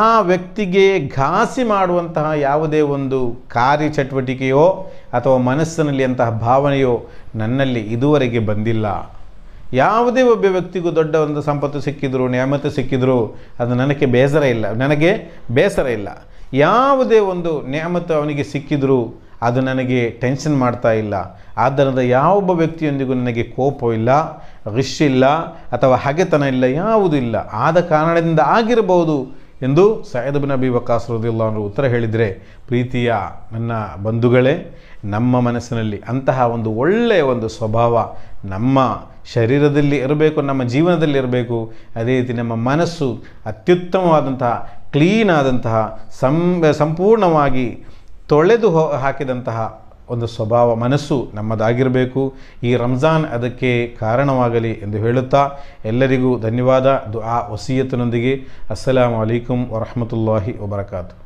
ಆ ವ್ಯಕ್ತಿಗೆ ಘಾಸಿ ಮಾಡುವಂತಹ ಯಾವುದೇ ಒಂದು ಕಾರ್ಯ ಚಟುವಟಿಕೆಯೋ ಅಥವಾ ಮನಸ್ಸಿನಲ್ಲಿ ಅಂತಹ ಭಾವನೆಯೋ ನನ್ನಲ್ಲಿ ಇದುವರೆಗೆ ಬಂದಿಲ್ಲ ಯಾವುದೇ ಒಬ್ಬ ವ್ಯಕ್ತಿಗೂ ದೊಡ್ಡ ಒಂದು ಸಂಪತ್ತು ಸಿಕ್ಕಿದ್ರು ನ್ಯಾಮತಿ ಸಿಕ್ಕಿದ್ರು ಅದು ನನಗೆ ಬೇಸರ ಇಲ್ಲ ನನಗೆ ಬೇಸರ ಇಲ್ಲ ಯಾವುದೇ ಒಂದು ನ್ಯಾಮತ್ತು ಅವನಿಗೆ ಸಿಕ್ಕಿದ್ರು ಅದು ನನಗೆ ಟೆನ್ಷನ್ ಮಾಡ್ತಾ ಇಲ್ಲ ಆದ್ದರಿಂದ ಯಾವೊಬ್ಬ ವ್ಯಕ್ತಿಯೊಂದಿಗೂ ನನಗೆ ಕೋಪವಿಲ್ಲ ಇಲ್ಲ ಅಥವಾ ಹಗೆತನ ಇಲ್ಲ ಯಾವುದೂ ಇಲ್ಲ ಆದ ಕಾರಣದಿಂದ ಆಗಿರಬಹುದು ಎಂದು ಅಬಿ ವಕಾಸ್ ರೋದಿಲ್ಲ ಅವರು ಉತ್ತರ ಹೇಳಿದರೆ ಪ್ರೀತಿಯ ನನ್ನ ಬಂಧುಗಳೇ ನಮ್ಮ ಮನಸ್ಸಿನಲ್ಲಿ ಅಂತಹ ಒಂದು ಒಳ್ಳೆಯ ಒಂದು ಸ್ವಭಾವ ನಮ್ಮ ಶರೀರದಲ್ಲಿ ಇರಬೇಕು ನಮ್ಮ ಜೀವನದಲ್ಲಿ ಇರಬೇಕು ಅದೇ ರೀತಿ ನಮ್ಮ ಮನಸ್ಸು ಅತ್ಯುತ್ತಮವಾದಂತಹ ಕ್ಲೀನ್ ಆದಂತಹ ಸಂ ಸಂಪೂರ್ಣವಾಗಿ ತೊಳೆದು ಹಾಕಿದಂತಹ ಒಂದು ಸ್ವಭಾವ ಮನಸ್ಸು ನಮ್ಮದಾಗಿರಬೇಕು ಈ ರಂಜಾನ್ ಅದಕ್ಕೆ ಕಾರಣವಾಗಲಿ ಎಂದು ಹೇಳುತ್ತಾ ಎಲ್ಲರಿಗೂ ಧನ್ಯವಾದ ದು ಆ ವಸೀಯತನೊಂದಿಗೆ ಅಸ್ಸಲಾಮು ಅಲೈಕುಮ್ ವರಹಮತುಲ್ಲಾಹಿ ವಬರಕಾತು